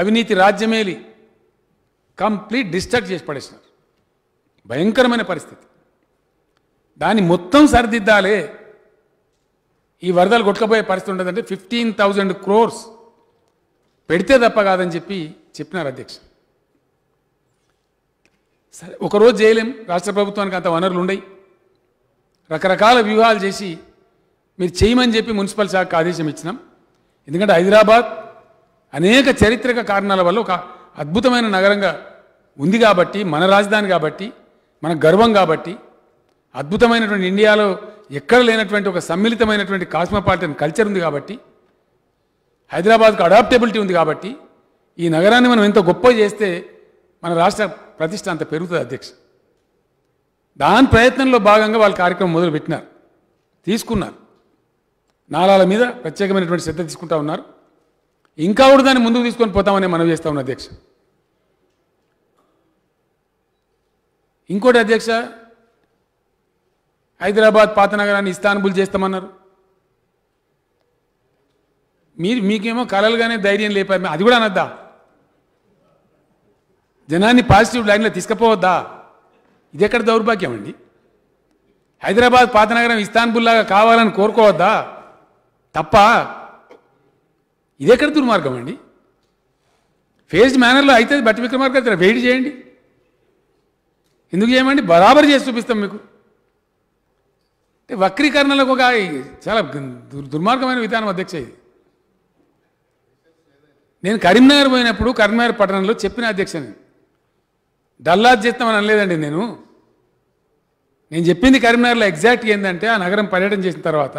అవినీతి రాజ్యమేలి కంప్లీట్ డిస్ట్రాక్ట్ చేసి పడేసినారు భయంకరమైన పరిస్థితి దాన్ని మొత్తం సరిదిద్దాలే ఈ వరదలు కొట్టుకపోయే పరిస్థితి ఉండదంటే ఫిఫ్టీన్ థౌజండ్ క్రోర్స్ పెడితే తప్ప కాదని చెప్పి చెప్పినారు అధ్యక్షుడు సరే ఒకరోజు చేయలేం రాష్ట్ర ప్రభుత్వానికి అంత వనరులు ఉండయి రకరకాల వ్యూహాలు చేసి మీరు చేయమని చెప్పి మున్సిపల్ శాఖకు ఆదేశం ఇచ్చినాం ఎందుకంటే హైదరాబాద్ అనేక చారిత్రక కారణాల వల్ల ఒక అద్భుతమైన నగరంగా ఉంది కాబట్టి మన రాజధాని కాబట్టి మన గర్వం కాబట్టి అద్భుతమైనటువంటి ఇండియాలో ఎక్కడ లేనటువంటి ఒక సమ్మిళితమైనటువంటి కాస్మోపాలిటన్ కల్చర్ ఉంది కాబట్టి హైదరాబాద్కు అడాప్టబిలిటీ ఉంది కాబట్టి ఈ నగరాన్ని మనం ఎంత గొప్ప చేస్తే మన రాష్ట్ర ప్రతిష్ట అంత పెరుగుతుంది అధ్యక్ష దాని ప్రయత్నంలో భాగంగా వాళ్ళు కార్యక్రమం మొదలుపెట్టినారు తీసుకున్నారు నాళాల మీద ప్రత్యేకమైనటువంటి శ్రద్ధ తీసుకుంటా ఉన్నారు ఇంకా కూడా దాన్ని ముందుకు తీసుకొని పోతామని మనం చేస్తా ఉన్న అధ్యక్ష ఇంకోటి అధ్యక్ష హైదరాబాద్ పాత నగరాన్ని ఇస్తాన్బుల్ చేస్తామన్నారు మీరు మీకేమో కలలుగానే ధైర్యం లేపారు అది కూడా అనద్దా జనాన్ని పాజిటివ్ లైన్లో తీసుకుపోవద్దా ఇది ఎక్కడ దౌర్భాగ్యం అండి హైదరాబాద్ పాతనగరం ఇస్తాన్బుల్లాగా కావాలని కోరుకోవద్దా తప్ప ఇదెక్కడ దుర్మార్గం అండి ఫేస్డ్ మేనర్లో అయితే బట్టి విక్రమార్క వెయిట్ చేయండి ఎందుకు చేయమండి బరాబర్ చేసి చూపిస్తాం మీకు అంటే వక్రీకరణలకు ఒక చాలా దుర్మార్గమైన విధానం అధ్యక్ష ఇది నేను కరీంనగర్ పోయినప్పుడు కరీంనగర్ పట్టణంలో చెప్పిన అధ్యక్షని డల్లా జీతం అని అనలేదండి నేను నేను చెప్పింది కరీంనగర్లో ఎగ్జాక్ట్గా ఏంటంటే ఆ నగరం పర్యటన చేసిన తర్వాత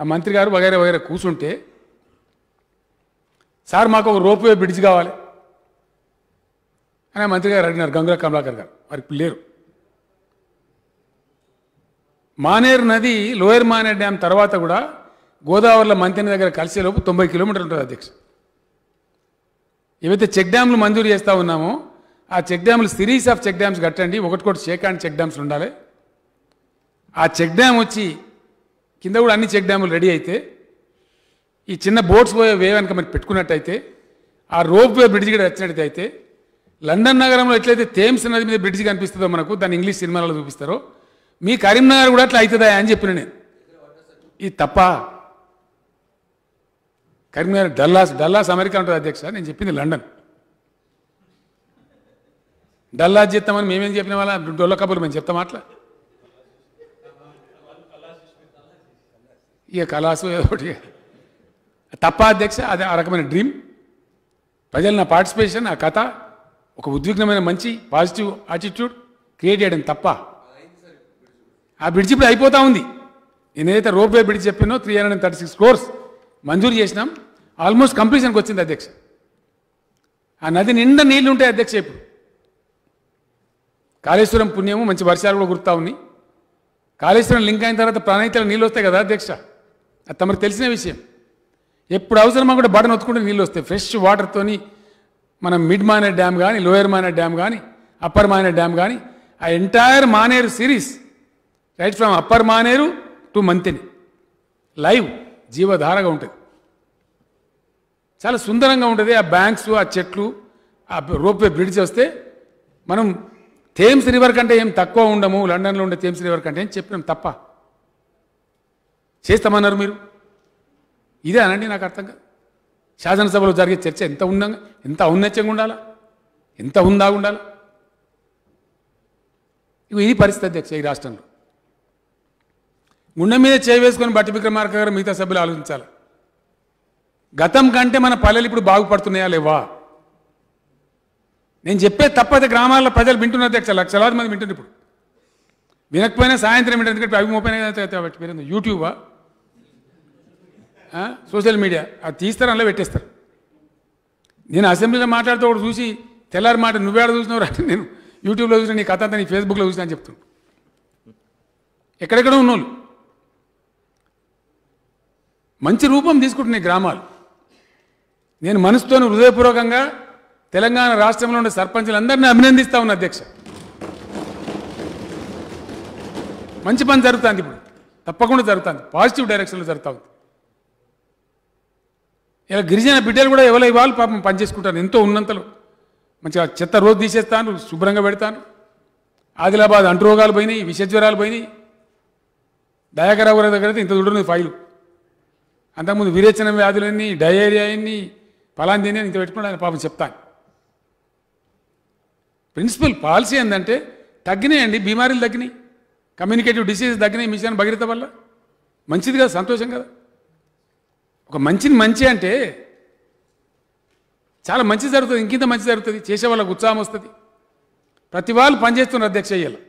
ఆ మంత్రి గారు వగైరే వగైరే కూర్చుంటే సార్ మాకు ఒక రోప్వే బ్రిడ్జ్ కావాలి అని మంత్రి గారు అడిగినారు గంగుల కమలాకర్ గారు వారికి లేరు మానేరు నది లోయర్ మానేర్ డ్యామ్ తర్వాత కూడా గోదావరిలో మంతెన దగ్గర కలిసేలోపు తొంభై కిలోమీటర్లు ఉంటుంది అధ్యక్ష ఏవైతే చెక్ డ్యామ్లు మంజూరు చేస్తూ ఉన్నామో ఆ చెక్ డ్యాములు సిరీస్ ఆఫ్ చెక్ డ్యామ్స్ కట్టండి ఒకటి కూడా షేకాండ్ చెక్ డ్యామ్స్ ఉండాలి ఆ చెక్ డ్యామ్ వచ్చి కింద కూడా అన్ని చెక్ డ్యాములు రెడీ అయితే ఈ చిన్న బోట్స్ పోయే వే వెనక మరి పెట్టుకున్నట్టయితే ఆ రోప్ వే బ్రిడ్జ్ కూడా వచ్చినట్టయితే లండన్ నగరంలో ఎట్లయితే థేమ్స్ నది మీద బ్రిడ్జ్ కనిపిస్తుందో మనకు దాన్ని ఇంగ్లీష్ సినిమాలలో చూపిస్తారో మీ కరీంనగర్ కూడా అట్లా అవుతుందా అని చెప్పిన నేను ఇది తప్ప కరీంనగర్ డల్లాస్ డల్లాస్ అమెరికా ఉంటుంది అధ్యక్ష నేను చెప్పింది లండన్ డల్లా చేస్తామని మేమేం చెప్పిన వాళ్ళ డొల్ల కబుర్లు మేము చెప్తాం అట్లా ఇక కళాసు ఒకటి తప్ప అధ్యక్ష అది ఆ రకమైన డ్రీమ్ ప్రజలు నా పార్టిసిపేషన్ ఆ కథ ఒక ఉద్విగ్నమైన మంచి పాజిటివ్ యాటిట్యూడ్ క్రియేట్ చేయడం తప్ప ఆ బ్రిడ్జ్ ఇప్పుడు అయిపోతూ ఉంది నేనైతే రోప్ వే బ్రిడ్జ్ చెప్పినో three hundred and thirty six crores మంజూరు చేసినాం ఆల్మోస్ట్ కంప్లీషన్కి వచ్చింది అధ్యక్ష ఆ నది నిండా నీళ్ళు ఉంటాయి అధ్యక్ష ఇప్పుడు కాళేశ్వరం పుణ్యము మంచి వర్షాలు కూడా గుర్తా ఉన్నాయి కాళేశ్వరం లింక్ అయిన తర్వాత ప్రాణహితలు నీళ్ళు వస్తాయి కదా అధ్యక్ష అది తమకు తెలిసిన విషయం ఎప్పుడు అవసరమా కూడా బడను ఒత్తుకుంటే నీళ్ళు వస్తాయి ఫ్రెష్ వాటర్తోని మనం మిడ్ మానేర్ డ్యామ్ కానీ లోయర్ మానేర్ డ్యామ్ కానీ అప్పర్ మానేర్ డ్యామ్ కానీ ఆ entire Maneru series right from upper Maneru to Manthani live జీవధారగా ఉంటుంది చాలా సుందరంగా ఉంటుంది ఆ బ్యాంక్స్ ఆ చెట్లు ఆ రోప్వే బ్రిడ్జ్ వస్తే మనం థేమ్స్ రివర్ కంటే ఏం తక్కువ ఉండము లండన్లో ఉండే థేమ్స్ రివర్ కంటే ఏం చెప్పినాం తప్ప చేస్తామన్నారు మీరు ఇదే అనండి నాకు అర్థం కాదు శాసనసభలో జరిగే చర్చ ఎంత ఉండంగా ఎంత ఔన్నత్యంగా ఉండాలా ఎంత ఉందా ఉండాలా ఇది పరిస్థితి అధ్యక్ష ఈ రాష్ట్రంలో గుండె మీద చేవేసుకొని బట్టి విక్రమార్క గారు మిగతా సభ్యులు ఆలోచించాలి గతం కంటే మన పల్లెలు ఇప్పుడు బాగుపడుతున్నాయా లేవా నేను చెప్పే తప్పది గ్రామాల్లో ప్రజలు వింటున్నది అధ్యక్ష లక్షలాది మంది వింటుంది ఇప్పుడు వినకపోయినా సాయంత్రం వింటారు ఎందుకంటే అవి కాబట్టి మీరు యూట్యూబా సోషల్ మీడియా అది తీస్తారు అందులో పెట్టేస్తారు నేను అసెంబ్లీలో మాట్లాడుతూ ఒకటి చూసి తెల్లారి మాట నువ్వేడ చూసినవారు అంటే నేను యూట్యూబ్లో చూసిన నీ కథ అంతా నీ ఫేస్బుక్లో చూసినా అని చెప్తున్నాను ఎక్కడెక్కడ ఉన్నోళ్ళు మంచి రూపం తీసుకుంటున్నాయి గ్రామాలు నేను మనసుతో హృదయపూర్వకంగా తెలంగాణ రాష్ట్రంలో ఉన్న సర్పంచులందరినీ అభినందిస్తా ఉన్న అధ్యక్ష మంచి పని జరుగుతుంది ఇప్పుడు తప్పకుండా జరుగుతుంది పాజిటివ్ డైరెక్షన్లో జరుగుతూ ఉంది ఇలా గిరిజన బిడ్డలు కూడా ఎవరు ఇవ్వాలి పాపం పనిచేసుకుంటారు ఎంతో ఉన్నంతలు మంచిగా చెత్త రోజు తీసేస్తాను శుభ్రంగా పెడతాను ఆదిలాబాద్ అంటురోగాలు పోయినాయి విషజ్వరాలు పోయినాయి దయాకరావు దగ్గర ఇంత చూడండి ఫైలు అంతకుముందు విరేచన వ్యాధులన్నీ డయేరియా అన్ని అని ఇంత పెట్టుకుంటాను పాపం చెప్తాను ప్రిన్సిపల్ పాలసీ ఏంటంటే తగ్గినాయండి బీమారీలు తగ్గినాయి కమ్యూనికేటివ్ డిసీజ్ తగ్గినాయి మిషన్ భగీరథ వల్ల మంచిది కదా సంతోషం కదా ఒక మంచిని మంచి అంటే చాలా మంచి జరుగుతుంది ఇంకింత మంచి జరుగుతుంది చేసే వాళ్ళకు ఉత్సాహం వస్తుంది ప్రతి వాళ్ళు పనిచేస్తున్నారు అధ్యక్ష అయ్యేలా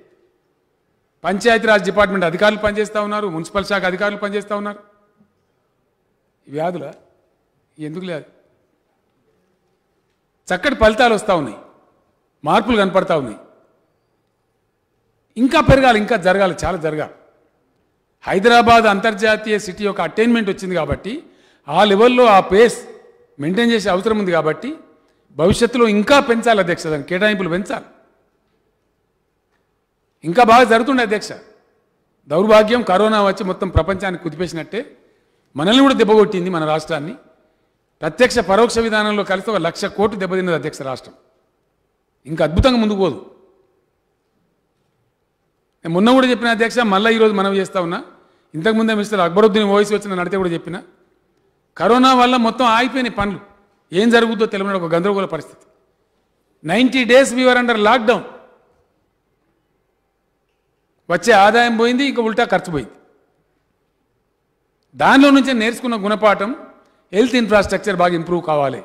పంచాయతీరాజ్ డిపార్ట్మెంట్ అధికారులు పనిచేస్తూ ఉన్నారు మున్సిపల్ శాఖ అధికారులు పనిచేస్తూ ఉన్నారు వ్యాధుల ఎందుకు లేదు చక్కటి ఫలితాలు వస్తూ ఉన్నాయి మార్పులు కనపడతా ఉన్నాయి ఇంకా పెరగాలి ఇంకా జరగాలి చాలా జరగాలి హైదరాబాద్ అంతర్జాతీయ సిటీ యొక్క అటైన్మెంట్ వచ్చింది కాబట్టి ఆ లెవెల్లో ఆ పేస్ మెయింటైన్ చేసే అవసరం ఉంది కాబట్టి భవిష్యత్తులో ఇంకా పెంచాలి అధ్యక్ష దాన్ని కేటాయింపులు పెంచాలి ఇంకా బాగా జరుగుతుండే అధ్యక్ష దౌర్భాగ్యం కరోనా వచ్చి మొత్తం ప్రపంచాన్ని కుదిపేసినట్టే మనల్ని కూడా దెబ్బగొట్టింది మన రాష్ట్రాన్ని ప్రత్యక్ష పరోక్ష విధానంలో కలిసి ఒక లక్ష కోట్లు దెబ్బతిన్నది అధ్యక్ష రాష్ట్రం ఇంకా అద్భుతంగా ముందుకు పోదు నేను మొన్న కూడా చెప్పిన అధ్యక్ష మళ్ళీ ఈరోజు మనం చేస్తా ఉన్నా ఇంతకుముందే మిస్టర్ అక్బరుద్దీన్ వాయిస్ వచ్చిన నడితే కూడా చెప్పిన కరోనా వల్ల మొత్తం ఆగిపోయినాయి పనులు ఏం జరుగుతుందో తెలియని ఒక గందరగోళ పరిస్థితి ninety days we're under lockdown వచ్చే ఆదాయం పోయింది ఇంకా ఉల్టా ఖర్చు పోయింది దానిలో నుంచే నేర్చుకున్న గుణపాఠం హెల్త్ ఇన్ఫ్రాస్ట్రక్చర్ బాగా ఇంప్రూవ్ కావాలి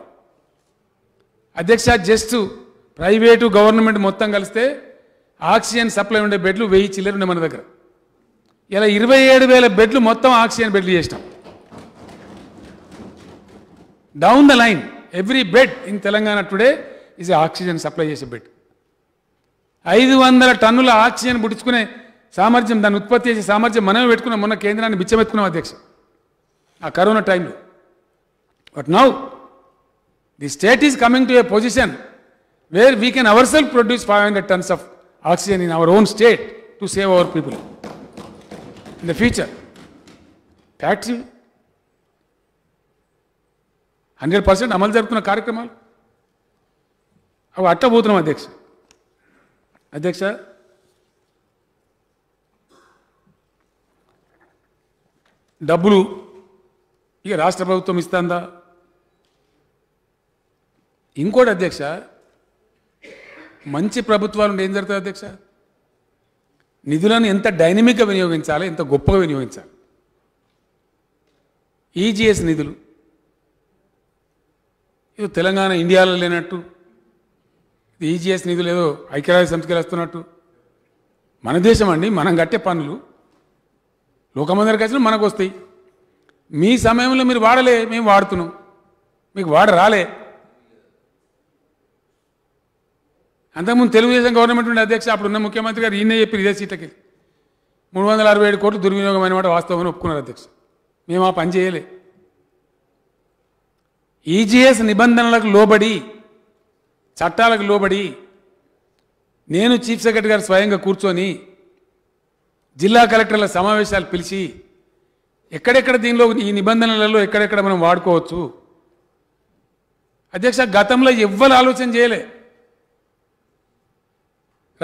అధ్యక్ష జస్ట్ ప్రైవేటు గవర్నమెంట్ మొత్తం కలిస్తే ఆక్సిజన్ సప్లై ఉండే బెడ్లు వెయ్యి చిల్లర ఉండే మన దగ్గర ఇలా ఇరవై ఏడు వేల బెడ్లు మొత్తం ఆక్సిజన్ బెడ్లు చేసినాం down the line every bed in Telangana today is oxygen supply చేసే బెడ్ ఐదు వందల టన్నుల ఆక్సిజన్ పుట్టించుకునే సామర్థ్యం దాన్ని ఉత్పత్తి చేసే సామర్థ్యం మనమే పెట్టుకున్నాం మొన్న కేంద్రాన్ని బిచ్చమెత్తుకున్నాం అధ్యక్ష ఆ కరోనా టైంలో but now the state is coming to a position where we can ourselves produce 500 tons of oxygen in our own state to save our people in the future. Factory hundred percent అమలు జరుపుతున్న కార్యక్రమాలు అవి అట్టబోతున్నాం అధ్యక్ష అధ్యక్ష డబ్బులు ఇక రాష్ట్ర ప్రభుత్వం ఇస్తుందా ఇంకోటి అధ్యక్ష మంచి ప్రభుత్వాలు ఏం జరుగుతుంది అధ్యక్ష నిధులను ఎంత డైనమిక్గా వినియోగించాలి ఎంత గొప్పగా వినియోగించాలి ఈజీఎస్ e నిధులు ఏదో తెలంగాణ ఇండియాలో లేనట్టు ఈజీఎస్ e నిధులు ఏదో ఐక్యరాజ్య సమితికి మన దేశం అండి మనం కట్టే పనులు లోకమందరి వచ్చిన మనకు వస్తాయి మీ సమయంలో మీరు వాడలే మేము వాడుతున్నాం మీకు వాడ రాలే అంతకుముందు తెలుగుదేశం గవర్నమెంట్ ఉండే అధ్యక్ష అప్పుడు ఉన్న ముఖ్యమంత్రి గారు ఈయనే చెప్పి ఇదే సీటకి మూడు వందల అరవై ఏడు కోట్లు దుర్వినియోగం అనమాట వాస్తవం ఒప్పుకున్నారు అధ్యక్ష మేము ఆ పని చేయలే ఈజీఎస్ e నిబంధనలకు లోబడి చట్టాలకు లోబడి నేను చీఫ్ సెక్రటరీ గారు స్వయంగా కూర్చొని జిల్లా కలెక్టర్ల సమావేశాలు పిలిచి ఎక్కడెక్కడ దీనిలో ఈ నిబంధనలలో ఎక్కడెక్కడ మనం వాడుకోవచ్చు అధ్యక్ష గతంలో ఎవ్వరు ఆలోచన చేయలే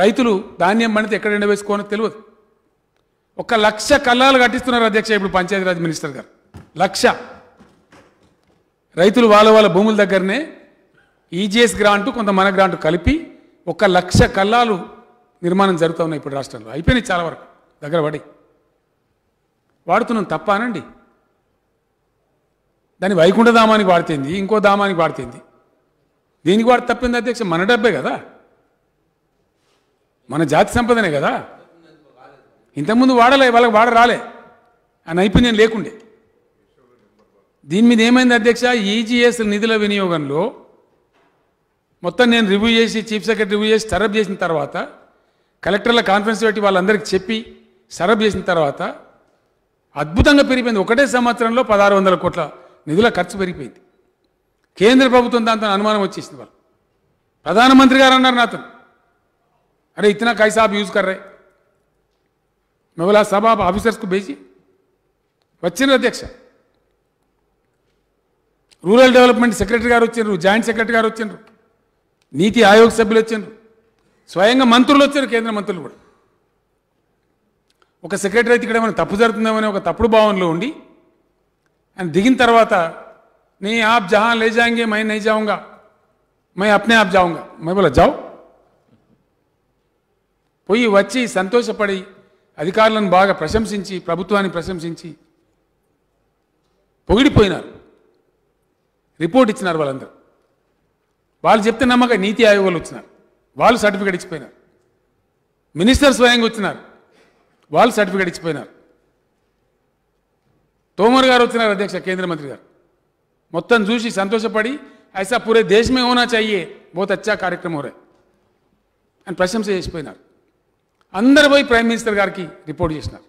రైతులు ధాన్యం పండితే ఎక్కడ ఎండవేసుకోనో తెలియదు ఒక లక్ష కల్లాలు కట్టిస్తున్నారు అధ్యక్ష ఇప్పుడు పంచాయతీరాజ్ మినిస్టర్ గారు లక్ష రైతులు వాళ్ళ వాళ్ళ భూముల దగ్గరనే ఈజీఎస్ గ్రాంటు కొంత మన గ్రాంటు కలిపి ఒక లక్ష కల్లాలు నిర్మాణం జరుగుతూ ఉన్నాయి ఇప్పుడు రాష్ట్రంలో అయిపోయినాయి చాలా వరకు దగ్గర పడి వాడుతున్నాం తప్ప అనండి దాన్ని వైకుంఠ ధామానికి వాడుతుంది ఇంకో ధామానికి వాడుతుంది దీనికి వాడు తప్పింది అధ్యక్ష మన డబ్బే కదా మన జాతి సంపదనే కదా ఇంతకుముందు వాడలే వాళ్ళకి వాడ రాలే ఆ నైపుణ్యం లేకుండే దీని మీద ఏమైంది అధ్యక్ష ఈజీఎస్ e నిధుల వినియోగంలో మొత్తం నేను రివ్యూ చేసి చీఫ్ సెక్రటరీ రివ్యూ చేసి సరఫ్ చేసిన తర్వాత కలెక్టర్ల కాన్ఫరెన్స్ పెట్టి వాళ్ళందరికీ చెప్పి సరఫ్ చేసిన తర్వాత అద్భుతంగా పెరిగిపోయింది ఒకటే సంవత్సరంలో పదహారు వందల కోట్ల నిధుల ఖర్చు పెరిగిపోయింది కేంద్ర ప్రభుత్వం దాంతో అనుమానం వచ్చేసింది వాళ్ళు ప్రధానమంత్రి గారు అన్నారు నాతో अरे इतना कैसा आप यूज कर रहे मैं बोला साहब आप ऑफिसर्स को भेजिए వచ్చిన అధ్యక్ష రూరల్ డెవలప్మెంట్ సెక్రటరీ గారు వచ్చిండ్రు జాయింట్ సెక్రటరీ గారు వచ్చిండ్రు నీతి ఆయోగ్ సభ్యులు వచ్చిండ్రు స్వయంగా మంత్రులు వచ్చారు కేంద్ర మంత్రులు కూడా ఒక సెక్రటరీ అయితే ఇక్కడ తప్పు జరుగుతుందేమని ఒక తప్పుడు భావనలో ఉండి ఆయన దిగిన తర్వాత నీ ఆప్ జహాన్ లే జాయింగే మై నై జావుంగా మై అప్నే ఆప్ జావుంగా మై బోలా జావు పోయి వచ్చి సంతోషపడి అధికారులను బాగా ప్రశంసించి ప్రభుత్వాన్ని ప్రశంసించి పొగిడిపోయినారు రిపోర్ట్ ఇచ్చినారు వాళ్ళందరూ వాళ్ళు చెప్తే నమ్మక నీతి ఆయోగ్ వాళ్ళు వచ్చినారు వాళ్ళు సర్టిఫికేట్ ఇచ్చిపోయినారు మినిస్టర్ స్వయంగా వచ్చినారు వాళ్ళు సర్టిఫికేట్ ఇచ్చిపోయినారు తోమర్ గారు వచ్చినారు అధ్యక్ష కేంద్ర మంత్రి గారు మొత్తం చూసి సంతోషపడి ఐసా పూరే దేశమే ఓనా చెయ్యే బోత్ అచ్చా కార్యక్రమం రే అని ప్రశంస చేసిపోయినారు అందరు పోయి ప్రైమ్ మినిస్టర్ గారికి రిపోర్ట్ చేసినారు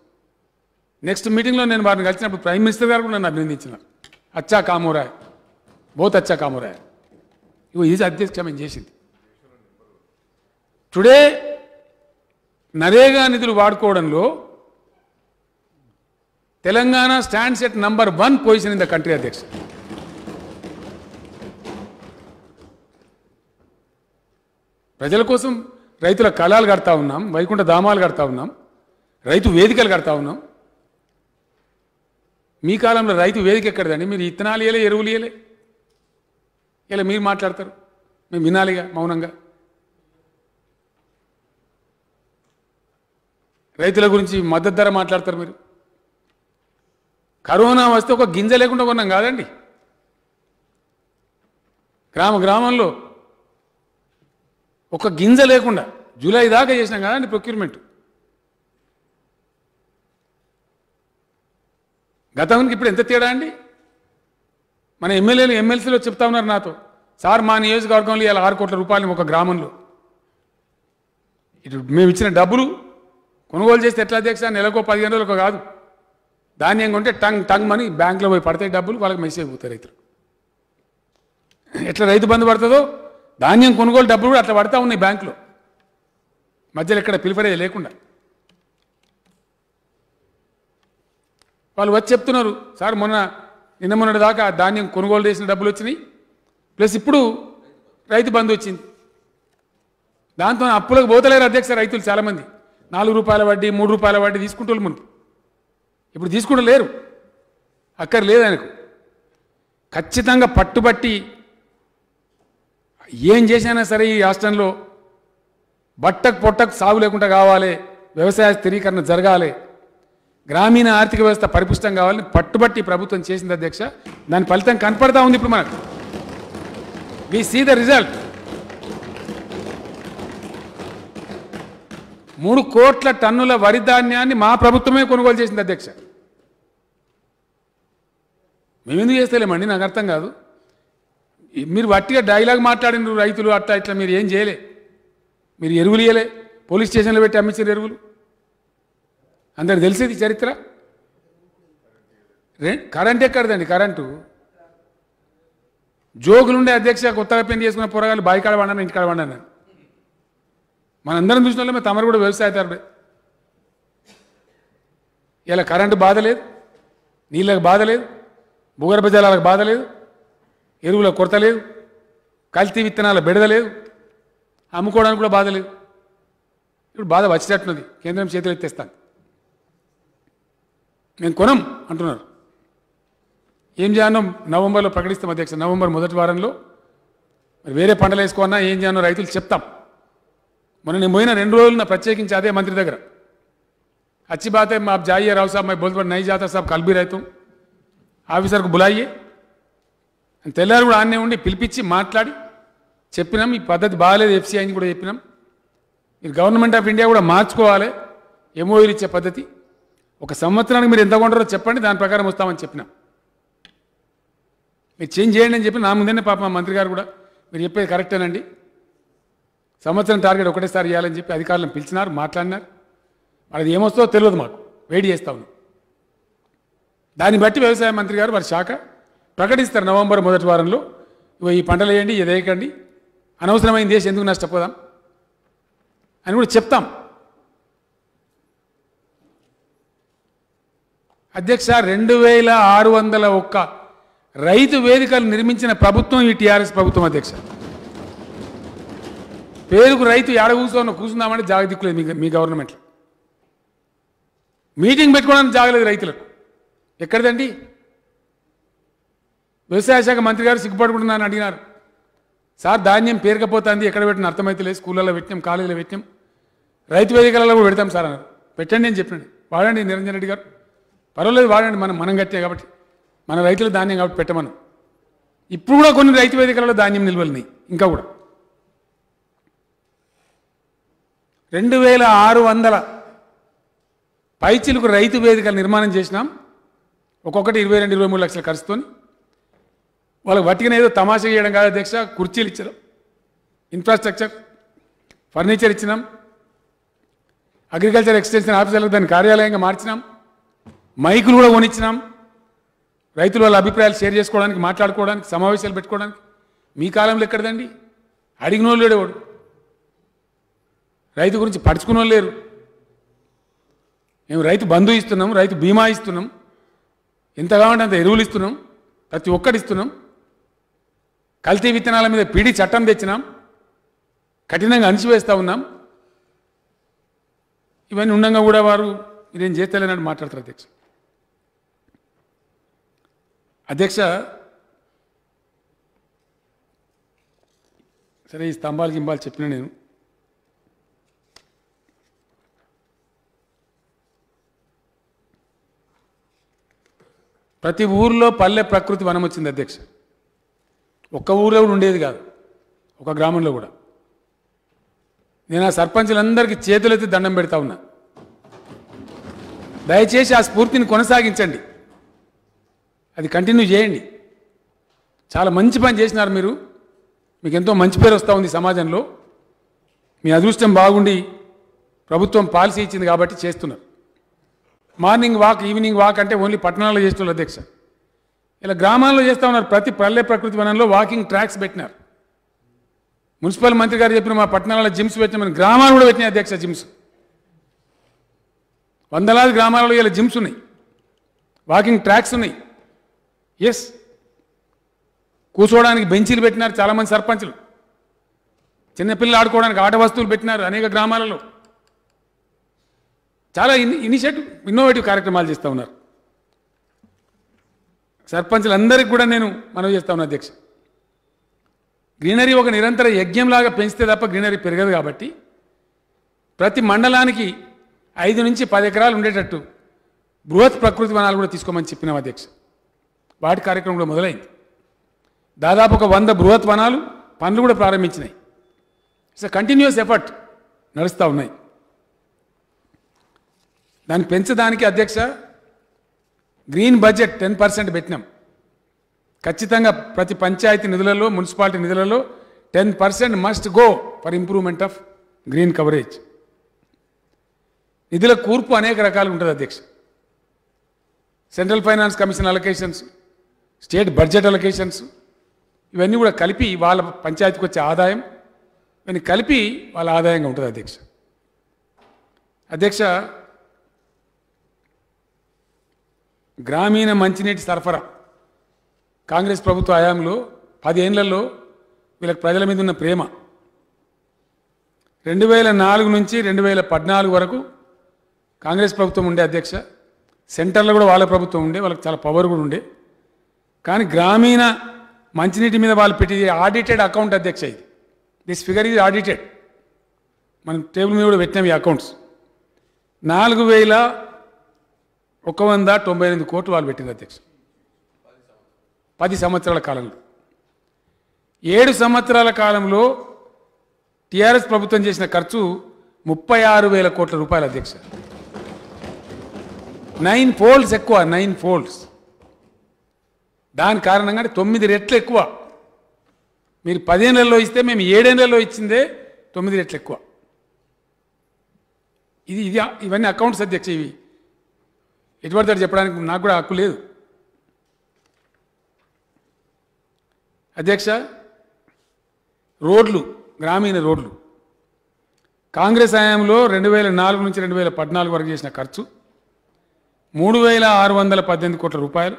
నెక్స్ట్ మీటింగ్లో నేను వారిని కలిసినప్పుడు ప్రైమ్ మినిస్టర్ గారు కూడా నన్ను అభినందించినారు అచ్చా కామురాయ్ బోత్ అచ్చా కామోరాయ్ ఇవి ఇది అధ్యక్షం చేసింది టుడే నరేగా నిధులు వాడుకోవడంలో Telangana stands at number one position in the country అధ్యక్ష ప్రజల కోసం రైతుల కళాలు కడతా ఉన్నాం వైకుంఠ ధామాలు కడతా ఉన్నాం రైతు వేదికలు కడతా ఉన్నాం మీ కాలంలో రైతు వేదిక ఎక్కడదండి మీరు ఇత్తనాలు ఇయలే ఎరువులు ఇయలే ఇలా మీరు మాట్లాడతారు మేము వినాలిగా మౌనంగా రైతుల గురించి మద్దతు ధర మాట్లాడతారు మీరు కరోనా వస్తే ఒక గింజ లేకుండా కొన్నాం కాదండి గ్రామ గ్రామంలో ఒక గింజ లేకుండా జూలై దాకా చేసినాం కదండి ప్రొక్యూర్మెంట్ గతానికి ఇప్పుడు ఎంత తేడా అండి మన ఎమ్మెల్యేలు ఎమ్మెల్సీలో చెప్తా ఉన్నారు నాతో సార్ మా నియోజకవర్గంలో ఇలా ఆరు కోట్ల రూపాయలు ఒక గ్రామంలో ఇటు మేము ఇచ్చిన డబ్బులు కొనుగోలు చేస్తే ఎట్లా అధ్యక్ష నెలకో పదిహేను రోజులకో కాదు ధాన్యం కొంటే టంగ్ టంగ్ మనీ బ్యాంకులో పోయి పడతాయి డబ్బులు వాళ్ళకి మెసేజ్ పోతాయి రైతులు ఎట్లా రైతు బంధు పడుతుందో ధాన్యం కొనుగోలు డబ్బులు కూడా అట్లా పడతా ఉన్నాయి బ్యాంకులో మధ్యలో ఇక్కడ పిలిపడేది లేకుండా వాళ్ళు వచ్చి చెప్తున్నారు సార్ మొన్న నిన్న మొన్నటి దాకా ధాన్యం కొనుగోలు చేసిన డబ్బులు వచ్చినాయి ప్లస్ ఇప్పుడు రైతు బంధు వచ్చింది దాంతో అప్పులకు పోతలేరు అధ్యక్ష రైతులు చాలామంది నాలుగు రూపాయల వడ్డీ మూడు రూపాయల వడ్డీ తీసుకుంటారు మునుపు ఇప్పుడు తీసుకుంటలేరు అక్కర్లేదు ఆయనకు ఖచ్చితంగా పట్టుబట్టి ఏం చేసినా సరే ఈ రాష్ట్రంలో బట్టకు పొట్టకు సాగు లేకుండా కావాలి వ్యవసాయ స్థిరీకరణ జరగాలి గ్రామీణ ఆర్థిక వ్యవస్థ పరిపుష్టం కావాలని పట్టుబట్టి ప్రభుత్వం చేసింది అధ్యక్ష దాని ఫలితం కనపడతా ఉంది ఇప్పుడు మనకు వి సీ ద రిజల్ట్ మూడు కోట్ల టన్నుల వరి ధాన్యాన్ని మా ప్రభుత్వమే కొనుగోలు చేసింది అధ్యక్ష మేమెందుకు చేస్తలేమండి నాకు అర్థం కాదు మీరు వట్టిగా డైలాగ్ మాట్లాడినారు రైతులు అట్లా ఇట్లా మీరు ఏం చేయలే మీరు ఎరువులు ఇవ్వలే పోలీస్ స్టేషన్లో పెట్టి అమ్మించిన ఎరువులు అందరు తెలిసేది చరిత్ర కరెంట్ ఎక్కడదండి కరెంటు జోకులుండే అధ్యక్ష కొత్తగా పెళ్లి చేసుకున్న పోరగాళ్ళు బాయికాడ పండాను ఇంటికాడ పండాను మనందరం చూసిన మేము తమరు కూడా వ్యవసాయదారుడే ఇలా కరెంటు బాధ లేదు నీళ్ళకి బాధ లేదు భూగర్భ జలాలకు బాధ లేదు ఎరువుల కొరత లేదు కల్తీ విత్తనాల బెడద లేదు అమ్ముకోవడానికి కూడా బాధ లేదు ఇప్పుడు బాధ వచ్చేటట్టున్నది కేంద్రం చేతులు ఎత్తేస్తాను మేము కొనం అంటున్నారు ఏం చేయను నవంబర్లో ప్రకటిస్తాం అధ్యక్ష నవంబర్ మొదటి వారంలో మరి వేరే పంటలు వేసుకోన్నా ఏం చేయను రైతులు చెప్తాం మొన్న నేను పోయిన రెండు రోజులు ప్రత్యేకించి అదే మంత్రి దగ్గర అచ్చిబాతే మా है రావు సాబ్ राव బోల్పడి నైజాత సాబ్ కల్బీ రైతు ఆఫీసర్కు బులాయి తెల్లారు కూడా ఆడనే ఉండి పిలిపించి మాట్లాడి చెప్పినాం ఈ పద్ధతి బాగాలేదు అని కూడా చెప్పినాం మీరు గవర్నమెంట్ ఆఫ్ ఇండియా కూడా మార్చుకోవాలి ఎంఓయూలు ఇచ్చే పద్ధతి ఒక సంవత్సరానికి మీరు ఎంత కొంటారో చెప్పండి దాని ప్రకారం వస్తామని చెప్పినాం మీరు చేంజ్ చేయండి అని చెప్పి నా ముందే పాప మా మంత్రి గారు కూడా మీరు చెప్పేది కరెక్టేనండి సంవత్సరం టార్గెట్ ఒకటేసారి ఇవ్వాలని చెప్పి అధికారులను పిలిచినారు మాట్లాడినారు అది ఏమొస్తుందో తెలియదు మాకు వెయిట్ చేస్తా ఉన్నాం దాన్ని బట్టి వ్యవసాయ మంత్రి గారు వారి శాఖ ప్రకటిస్తారు నవంబర్ మొదటి వారంలో ఈ పంటలు వేయండి ఇది వేయకండి అనవసరమైన దేశం ఎందుకు నష్టపోదాం అని కూడా చెప్తాం అధ్యక్ష రెండు వేల ఆరు వందల ఒక్క రైతు వేదికలు నిర్మించిన ప్రభుత్వం ఈ టీఆర్ఎస్ ప్రభుత్వం అధ్యక్ష పేరుకు రైతు ఏడ కూర్చోన్న కూర్చుందామంటే దిక్కులేదు మీ మీ గవర్నమెంట్లో మీటింగ్ పెట్టుకోవడానికి జాగలేదు రైతులకు ఎక్కడిదండి వ్యవసాయ శాఖ మంత్రి గారు సిగ్గుపడుకుంటున్నాను అడిగినారు సార్ ధాన్యం పేరకపోతుంది ఎక్కడ పెట్టిన అర్థమైతే లేదు స్కూళ్ళలో పెట్టినాం కాలేజీలో పెట్టినాం రైతు వేదికలలో కూడా పెడతాం సార్ అన్నారు పెట్టండి అని చెప్పినాడు వాడండి నిరంజన్ రెడ్డి గారు పర్వాలేదు వాడండి మనం మనం కట్టే కాబట్టి మన రైతుల ధాన్యం కాబట్టి పెట్టమను ఇప్పుడు కూడా కొన్ని రైతు వేదికలలో ధాన్యం నిల్వలున్నాయి ఇంకా కూడా రెండు వేల ఆరు వందల పైచిలకు రైతు వేదికలు నిర్మాణం చేసినాం ఒక్కొక్కటి ఇరవై రెండు ఇరవై మూడు లక్షల ఖర్చుతోని వాళ్ళకి వట్టికనే ఏదో తమాషా చేయడం కాదు అధ్యక్ష కుర్చీలు ఇచ్చినాం ఇన్ఫ్రాస్ట్రక్చర్ ఫర్నిచర్ ఇచ్చినాం అగ్రికల్చర్ ఎక్స్టెన్షన్ ఆఫీసర్లకు దాన్ని కార్యాలయంగా మార్చినాం మైకులు కూడా కొనిచ్చినాం రైతులు వాళ్ళ అభిప్రాయాలు షేర్ చేసుకోవడానికి మాట్లాడుకోవడానికి సమావేశాలు పెట్టుకోవడానికి మీ కాలంలో ఎక్కడదండి అడిగిన వాళ్ళు లేడేవాడు రైతు గురించి పడుచుకున్న లేరు మేము రైతు బంధు ఇస్తున్నాం రైతు బీమా ఇస్తున్నాం ఎంత కావాలంటే అంత ఎరువులు ఇస్తున్నాం ప్రతి ఒక్కటి ఇస్తున్నాం కల్తీ విత్తనాల మీద పీడి చట్టం తెచ్చినాం కఠినంగా అణిచివేస్తూ ఉన్నాం ఇవన్నీ ఉండగా కూడా వారు ఇదేం చేస్తలేనని మాట్లాడతారు అధ్యక్ష అధ్యక్ష సరే ఈ స్తంభాలు గింబాలు చెప్పిన నేను ప్రతి ఊర్లో పల్లె ప్రకృతి వనం వచ్చింది అధ్యక్ష ఒక్క ఊరిలో కూడా ఉండేది కాదు ఒక గ్రామంలో కూడా నేను ఆ సర్పంచులందరికీ చేతులెత్తి దండం పెడతా ఉన్నా దయచేసి ఆ స్ఫూర్తిని కొనసాగించండి అది కంటిన్యూ చేయండి చాలా మంచి పని చేసినారు మీరు మీకు ఎంతో మంచి పేరు వస్తూ ఉంది సమాజంలో మీ అదృష్టం బాగుండి ప్రభుత్వం పాలసీ ఇచ్చింది కాబట్టి చేస్తున్నారు మార్నింగ్ వాక్ ఈవినింగ్ వాక్ అంటే ఓన్లీ పట్టణాల్లో చేస్తున్నారు అధ్యక్ష ఇలా గ్రామాల్లో చేస్తూ ఉన్నారు ప్రతి పల్లె ప్రకృతి వనంలో వాకింగ్ ట్రాక్స్ పెట్టినారు మున్సిపల్ మంత్రి గారు చెప్పిన మా పట్టణాలలో జిమ్స్ పెట్టినామని గ్రామాలు కూడా పెట్టినాయి అధ్యక్ష జిమ్స్ వందలాది గ్రామాలలో ఇలా జిమ్స్ ఉన్నాయి వాకింగ్ ట్రాక్స్ ఉన్నాయి ఎస్ కూర్చోవడానికి బెంచీలు పెట్టినారు చాలామంది సర్పంచులు చిన్నపిల్లలు ఆడుకోవడానికి ఆట వస్తువులు పెట్టినారు అనేక గ్రామాలలో చాలా ఇనిషియేటివ్ ఇన్నోవేటివ్ కార్యక్రమాలు చేస్తూ ఉన్నారు సర్పంచులందరికీ కూడా నేను మనవి చేస్తా ఉన్నా అధ్యక్ష గ్రీనరీ ఒక నిరంతర యజ్ఞంలాగా పెంచితే తప్ప గ్రీనరీ పెరగదు కాబట్టి ప్రతి మండలానికి ఐదు నుంచి పది ఎకరాలు ఉండేటట్టు బృహత్ ప్రకృతి వనాలు కూడా తీసుకోమని చెప్పినాం అధ్యక్ష వాటి కార్యక్రమం కూడా మొదలైంది దాదాపు ఒక వంద బృహత్ వనాలు పనులు కూడా ప్రారంభించినాయి ఇట్స్ కంటిన్యూస్ ఎఫర్ట్ నడుస్తూ ఉన్నాయి దాన్ని పెంచడానికి అధ్యక్ష గ్రీన్ బడ్జెట్ టెన్ పర్సెంట్ పెట్టినాం ఖచ్చితంగా ప్రతి పంచాయతీ నిధులలో మున్సిపాలిటీ నిధులలో ten percent must go for improvement of green coverage నిధుల కూర్పు అనేక రకాలు ఉంటుంది అధ్యక్ష central finance commission allocations state budget allocations ఇవన్నీ కూడా కలిపి వాళ్ళ పంచాయతీకి వచ్చే ఆదాయం ఇవన్నీ కలిపి వాళ్ళ ఆదాయంగా ఉంటుంది అధ్యక్ష అధ్యక్ష గ్రామీణ మంచినీటి సరఫరా కాంగ్రెస్ ప్రభుత్వ హయాంలో పదేళ్లలో వీళ్ళకి ప్రజల మీద ఉన్న ప్రేమ రెండు వేల నాలుగు నుంచి రెండు వేల పద్నాలుగు వరకు కాంగ్రెస్ ప్రభుత్వం ఉండే అధ్యక్ష సెంటర్లో కూడా వాళ్ళ ప్రభుత్వం ఉండే వాళ్ళకి చాలా పవర్ కూడా ఉండే కానీ గ్రామీణ మంచినీటి మీద వాళ్ళు పెట్టి ఆడిటెడ్ అకౌంట్ అధ్యక్ష ఇది దిస్ ఫిగర్ ఇది ఆడిటెడ్ మనం టేబుల్ మీద కూడా పెట్టినవి అకౌంట్స్ నాలుగు వేల ఒక వంద తొంభై ఎనిమిది కోట్లు వాళ్ళు పెట్టింది అధ్యక్ష పది సంవత్సరాల కాలంలో ఏడు సంవత్సరాల కాలంలో టీఆర్ఎస్ ప్రభుత్వం చేసిన ఖర్చు ముప్పై ఆరు వేల కోట్ల రూపాయలు అధ్యక్ష నైన్ ఫోల్డ్స్ ఎక్కువ నైన్ ఫోల్డ్స్ దాని కారణంగా తొమ్మిది రెట్లు ఎక్కువ మీరు పదిహేనులలో ఇస్తే మేము ఏడేళ్లలో ఇచ్చిందే తొమ్మిది రెట్లు ఎక్కువ ఇది ఇది ఇవన్నీ అకౌంట్స్ అధ్యక్ష ఇవి ఎటుపడతాడు చెప్పడానికి నాకు కూడా హక్కు లేదు అధ్యక్ష రోడ్లు గ్రామీణ రోడ్లు కాంగ్రెస్ హయాంలో రెండు వేల నాలుగు నుంచి రెండు వేల పద్నాలుగు వరకు చేసిన ఖర్చు మూడు వేల ఆరు వందల పద్దెనిమిది కోట్ల రూపాయలు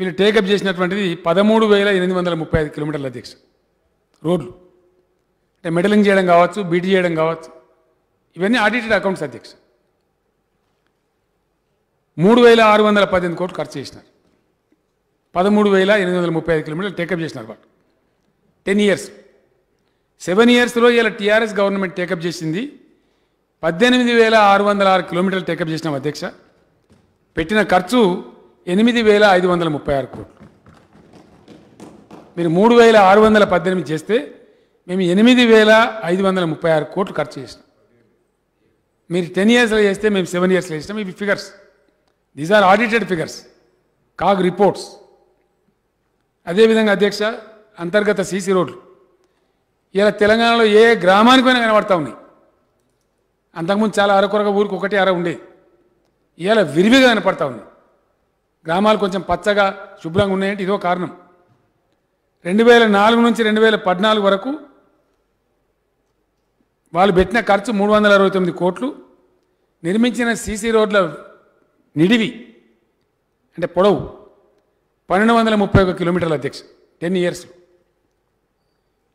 వీళ్ళు టేకప్ చేసినటువంటిది పదమూడు వేల ఎనిమిది వందల ముప్పై ఐదు కిలోమీటర్ల అధ్యక్ష రోడ్లు అంటే మెడలింగ్ చేయడం కావచ్చు బీటీ చేయడం కావచ్చు ఇవన్నీ ఆడిటెడ్ అకౌంట్స్ అధ్యక్ష మూడు వేల ఆరు వందల పద్దెనిమిది కోట్లు ఖర్చు చేసినారు పదమూడు వేల ఎనిమిది వందల ముప్పై ఐదు కిలోమీటర్లు టేకప్ చేసినారు వాళ్ళు టెన్ ఇయర్స్ సెవెన్ ఇయర్స్లో ఇలా టీఆర్ఎస్ గవర్నమెంట్ టేకప్ చేసింది పద్దెనిమిది వేల ఆరు వందల ఆరు కిలోమీటర్లు టేకప్ చేసినాం అధ్యక్ష పెట్టిన ఖర్చు ఎనిమిది వేల ఐదు వందల ముప్పై ఆరు కోట్లు మీరు మూడు వేల ఆరు వందల పద్దెనిమిది చేస్తే మేము ఎనిమిది వేల ఐదు వందల ముప్పై ఆరు కోట్లు ఖర్చు చేసినాం మీరు టెన్ ఇయర్స్లో చేస్తే మేము సెవెన్ ఇయర్స్లో చేసినాం ఇవి figures these are audited figures CAG reports అదేవిధంగా అధ్యక్ష అంతర్గత సీసీ రోడ్లు ఇలా తెలంగాణలో ఏ గ్రామానికైనా కనబడతా ఉన్నాయి అంతకుముందు చాలా అరకొరక ఊరికి ఒకటి అర ఉండేది ఇలా విరివిగా కనపడతా ఉంది గ్రామాలు కొంచెం పచ్చగా శుభ్రంగా ఉన్నాయంటే ఇదో కారణం రెండు వేల నాలుగు నుంచి రెండు వేల పద్నాలుగు వరకు వాళ్ళు పెట్టిన ఖర్చు మూడు వందల అరవై తొమ్మిది కోట్లు నిర్మించిన సీసీ రోడ్ల నిడివి అంటే పొడవు పన్నెండు వందల ముప్పై ఒక కిలోమీటర్ల అధ్యక్ష టెన్ ఇయర్స్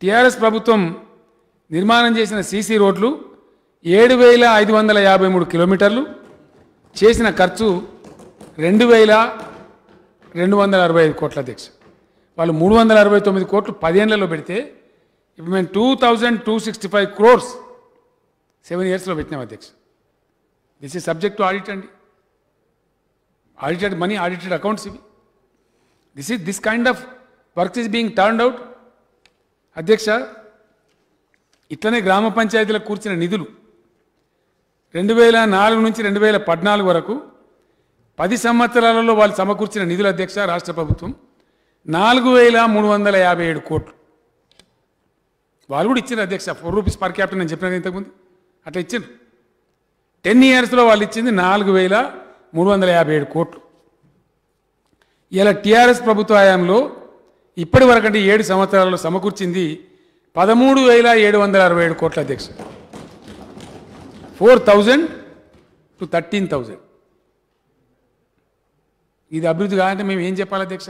టీఆర్ఎస్ ప్రభుత్వం నిర్మాణం చేసిన సీసీ రోడ్లు ఏడు వేల ఐదు వందల యాభై మూడు కిలోమీటర్లు చేసిన ఖర్చు రెండు వేల రెండు వందల అరవై ఐదు కోట్ల అధ్యక్ష వాళ్ళు మూడు వందల అరవై తొమ్మిది కోట్లు పదేళ్లలో పెడితే ఇప్పుడు మేము two thousand two sixty five crores seven ఇయర్స్లో పెట్టినాం అధ్యక్ష దిస్ ఈ సబ్జెక్ట్ టు ఆడిట్ అండి మనీ ఆడిటెడ్ అకౌంట్స్ ఇవి this is this kind of works is being turned out అధ్యక్ష ఇట్లనే గ్రామ పంచాయతీలకు కూర్చిన నిధులు రెండు వేల నాలుగు నుంచి రెండు వేల పద్నాలుగు వరకు పది సంవత్సరాలలో వాళ్ళు సమకూర్చిన నిధులు అధ్యక్ష రాష్ట్ర ప్రభుత్వం నాలుగు వేల మూడు వందల యాభై ఏడు కోట్లు వాళ్ళు కూడా ఇచ్చారు అధ్యక్ష ఫోర్ రూపీస్ పర్ క్యాపిటల్ నేను చెప్పినది ఇంతకుముందు అట్లా ఇచ్చారు టెన్ ఇయర్స్లో వాళ్ళు ఇచ్చింది నాలుగు వేల మూడు వందల యాభై ఏడు కోట్లు ఇలా టీఆర్ఎస్ ప్రభుత్వ హయాంలో ఇప్పటి వరకంటే ఏడు సంవత్సరాల్లో సమకూర్చింది పదమూడు వేల ఏడు వందల అరవై ఏడు కోట్ల అధ్యక్ష four thousand to thirteen thousand ఇది అభివృద్ధి కాదంటే మేము ఏం చెప్పాలి అధ్యక్ష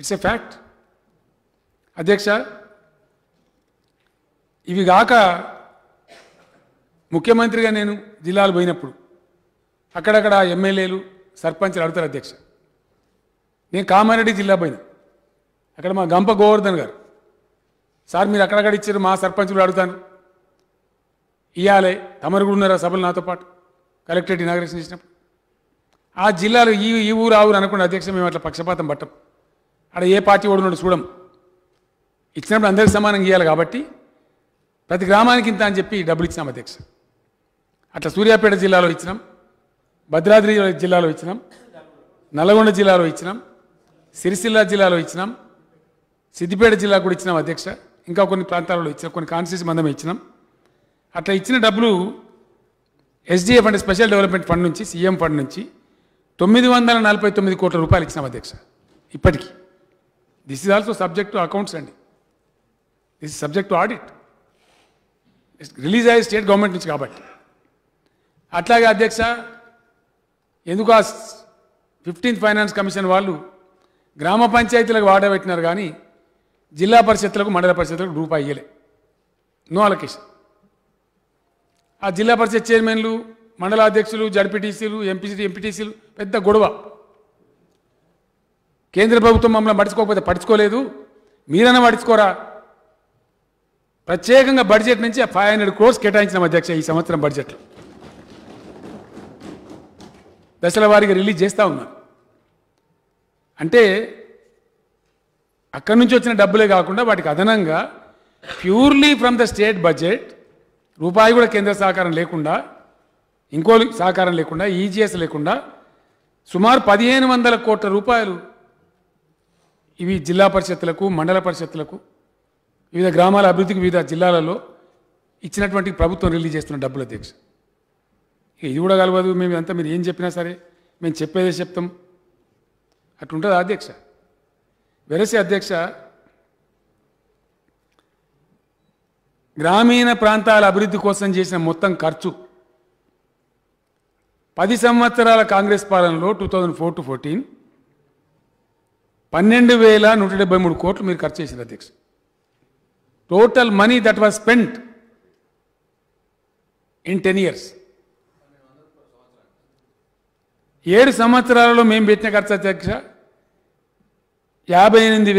ఇట్స్ ఎ ఫ్యాక్ట్ అధ్యక్ష ఇవి కాక ముఖ్యమంత్రిగా నేను జిల్లాలు పోయినప్పుడు అక్కడక్కడ ఎమ్మెల్యేలు సర్పంచ్లు అడుగుతారు అధ్యక్ష నేను కామారెడ్డి జిల్లా పైన అక్కడ మా గంప గోవర్ధన్ గారు సార్ మీరు అక్కడక్కడ ఇచ్చారు మా సర్పంచ్లు అడుగుతాను ఇవ్వాలి తమరు కూడా సభలు నాతో పాటు కలెక్టరేట్ ఇనాగ్రేషన్ చేసినప్పుడు ఆ జిల్లాలో ఈ ఈ ఊరు ఆ ఊరు అనుకున్న అధ్యక్ష మేము అట్లా పక్షపాతం పట్టం అక్కడ ఏ పార్టీ ఓడినాడు చూడం ఇచ్చినప్పుడు అందరికి సమానం ఇవ్వాలి కాబట్టి ప్రతి గ్రామానికి ఇంత అని చెప్పి డబ్బులు ఇచ్చినాం అధ్యక్ష అట్లా సూర్యాపేట జిల్లాలో ఇచ్చినాం భద్రాద్రి జిల్లాలో ఇచ్చినాం నల్గొండ జిల్లాలో ఇచ్చినాం సిరిసిల్ల జిల్లాలో ఇచ్చినాం సిద్దిపేట జిల్లా కూడా ఇచ్చినాం అధ్యక్ష ఇంకా కొన్ని ప్రాంతాలలో ఇచ్చినాం కొన్ని కాన్స్టిట్యూషన్ మందమే ఇచ్చినాం అట్లా ఇచ్చిన డబ్బులు ఎస్డిఎఫ్ అంటే స్పెషల్ డెవలప్మెంట్ ఫండ్ నుంచి సీఎం ఫండ్ నుంచి తొమ్మిది వందల నలభై తొమ్మిది కోట్ల రూపాయలు ఇచ్చినాం అధ్యక్ష ఇప్పటికీ this is also subject to accounts అండి this is subject to audit release అయ్యే స్టేట్ గవర్నమెంట్ నుంచి కాబట్టి అట్లాగే అధ్యక్ష ఎందుకు ఆ ఫిఫ్టీన్త్ ఫైనాన్స్ కమిషన్ వాళ్ళు గ్రామ పంచాయతీలకు వాడబెట్టినారు కానీ జిల్లా పరిషత్లకు మండల పరిషత్లకు రూపాయి ఇయ్యలే నో అలొకేషన్ ఆ జిల్లా పరిషత్ చైర్మన్లు మండల అధ్యక్షులు జడ్పీటీసీలు ఎంపీసీ ఎంపీటీసీలు పెద్ద గొడవ కేంద్ర ప్రభుత్వం మమ్మల్ని పడుచుకోకపోతే పడుచుకోలేదు మీరన్నా పడుచుకోరా ప్రత్యేకంగా బడ్జెట్ నుంచి ఫైవ్ హండ్రెడ్ కోర్స్ కేటాయించిన అధ్యక్ష ఈ సంవత్సరం బడ్జెట్లో దశల వారిగా రిలీజ్ చేస్తూ ఉన్నారు అంటే అక్కడి నుంచి వచ్చిన డబ్బులే కాకుండా వాటికి అదనంగా purely from the state budget రూపాయి కూడా కేంద్ర సహకారం లేకుండా ఇంకో సహకారం లేకుండా ఈజీఎస్ లేకుండా సుమారు పదిహేను వందల కోట్ల రూపాయలు ఇవి జిల్లా పరిషత్లకు మండల పరిషత్లకు వివిధ గ్రామాల అభివృద్ధికి వివిధ జిల్లాలలో ఇచ్చినటువంటి ప్రభుత్వం రిలీజ్ చేస్తున్న డబ్బులు అధ్యక్ష ఇది కూడా కలవదు మేము ఇదంతా మీరు ఏం చెప్పినా సరే మేము చెప్పేదే చెప్తాం అట్లుంటుంది అధ్యక్ష వెరసి అధ్యక్ష గ్రామీణ ప్రాంతాల అభివృద్ధి కోసం చేసిన మొత్తం ఖర్చు పది సంవత్సరాల కాంగ్రెస్ పాలనలో two thousand four to fourteen పన్నెండు వేల నూట డెబ్బై మూడు కోట్లు మీరు ఖర్చు చేశారు అధ్యక్ష total money that was spent in ten years ఏడు సంవత్సరాలలో మేము పెట్టిన ఖర్చు అధ్యక్ష యాభై ఎనిమిది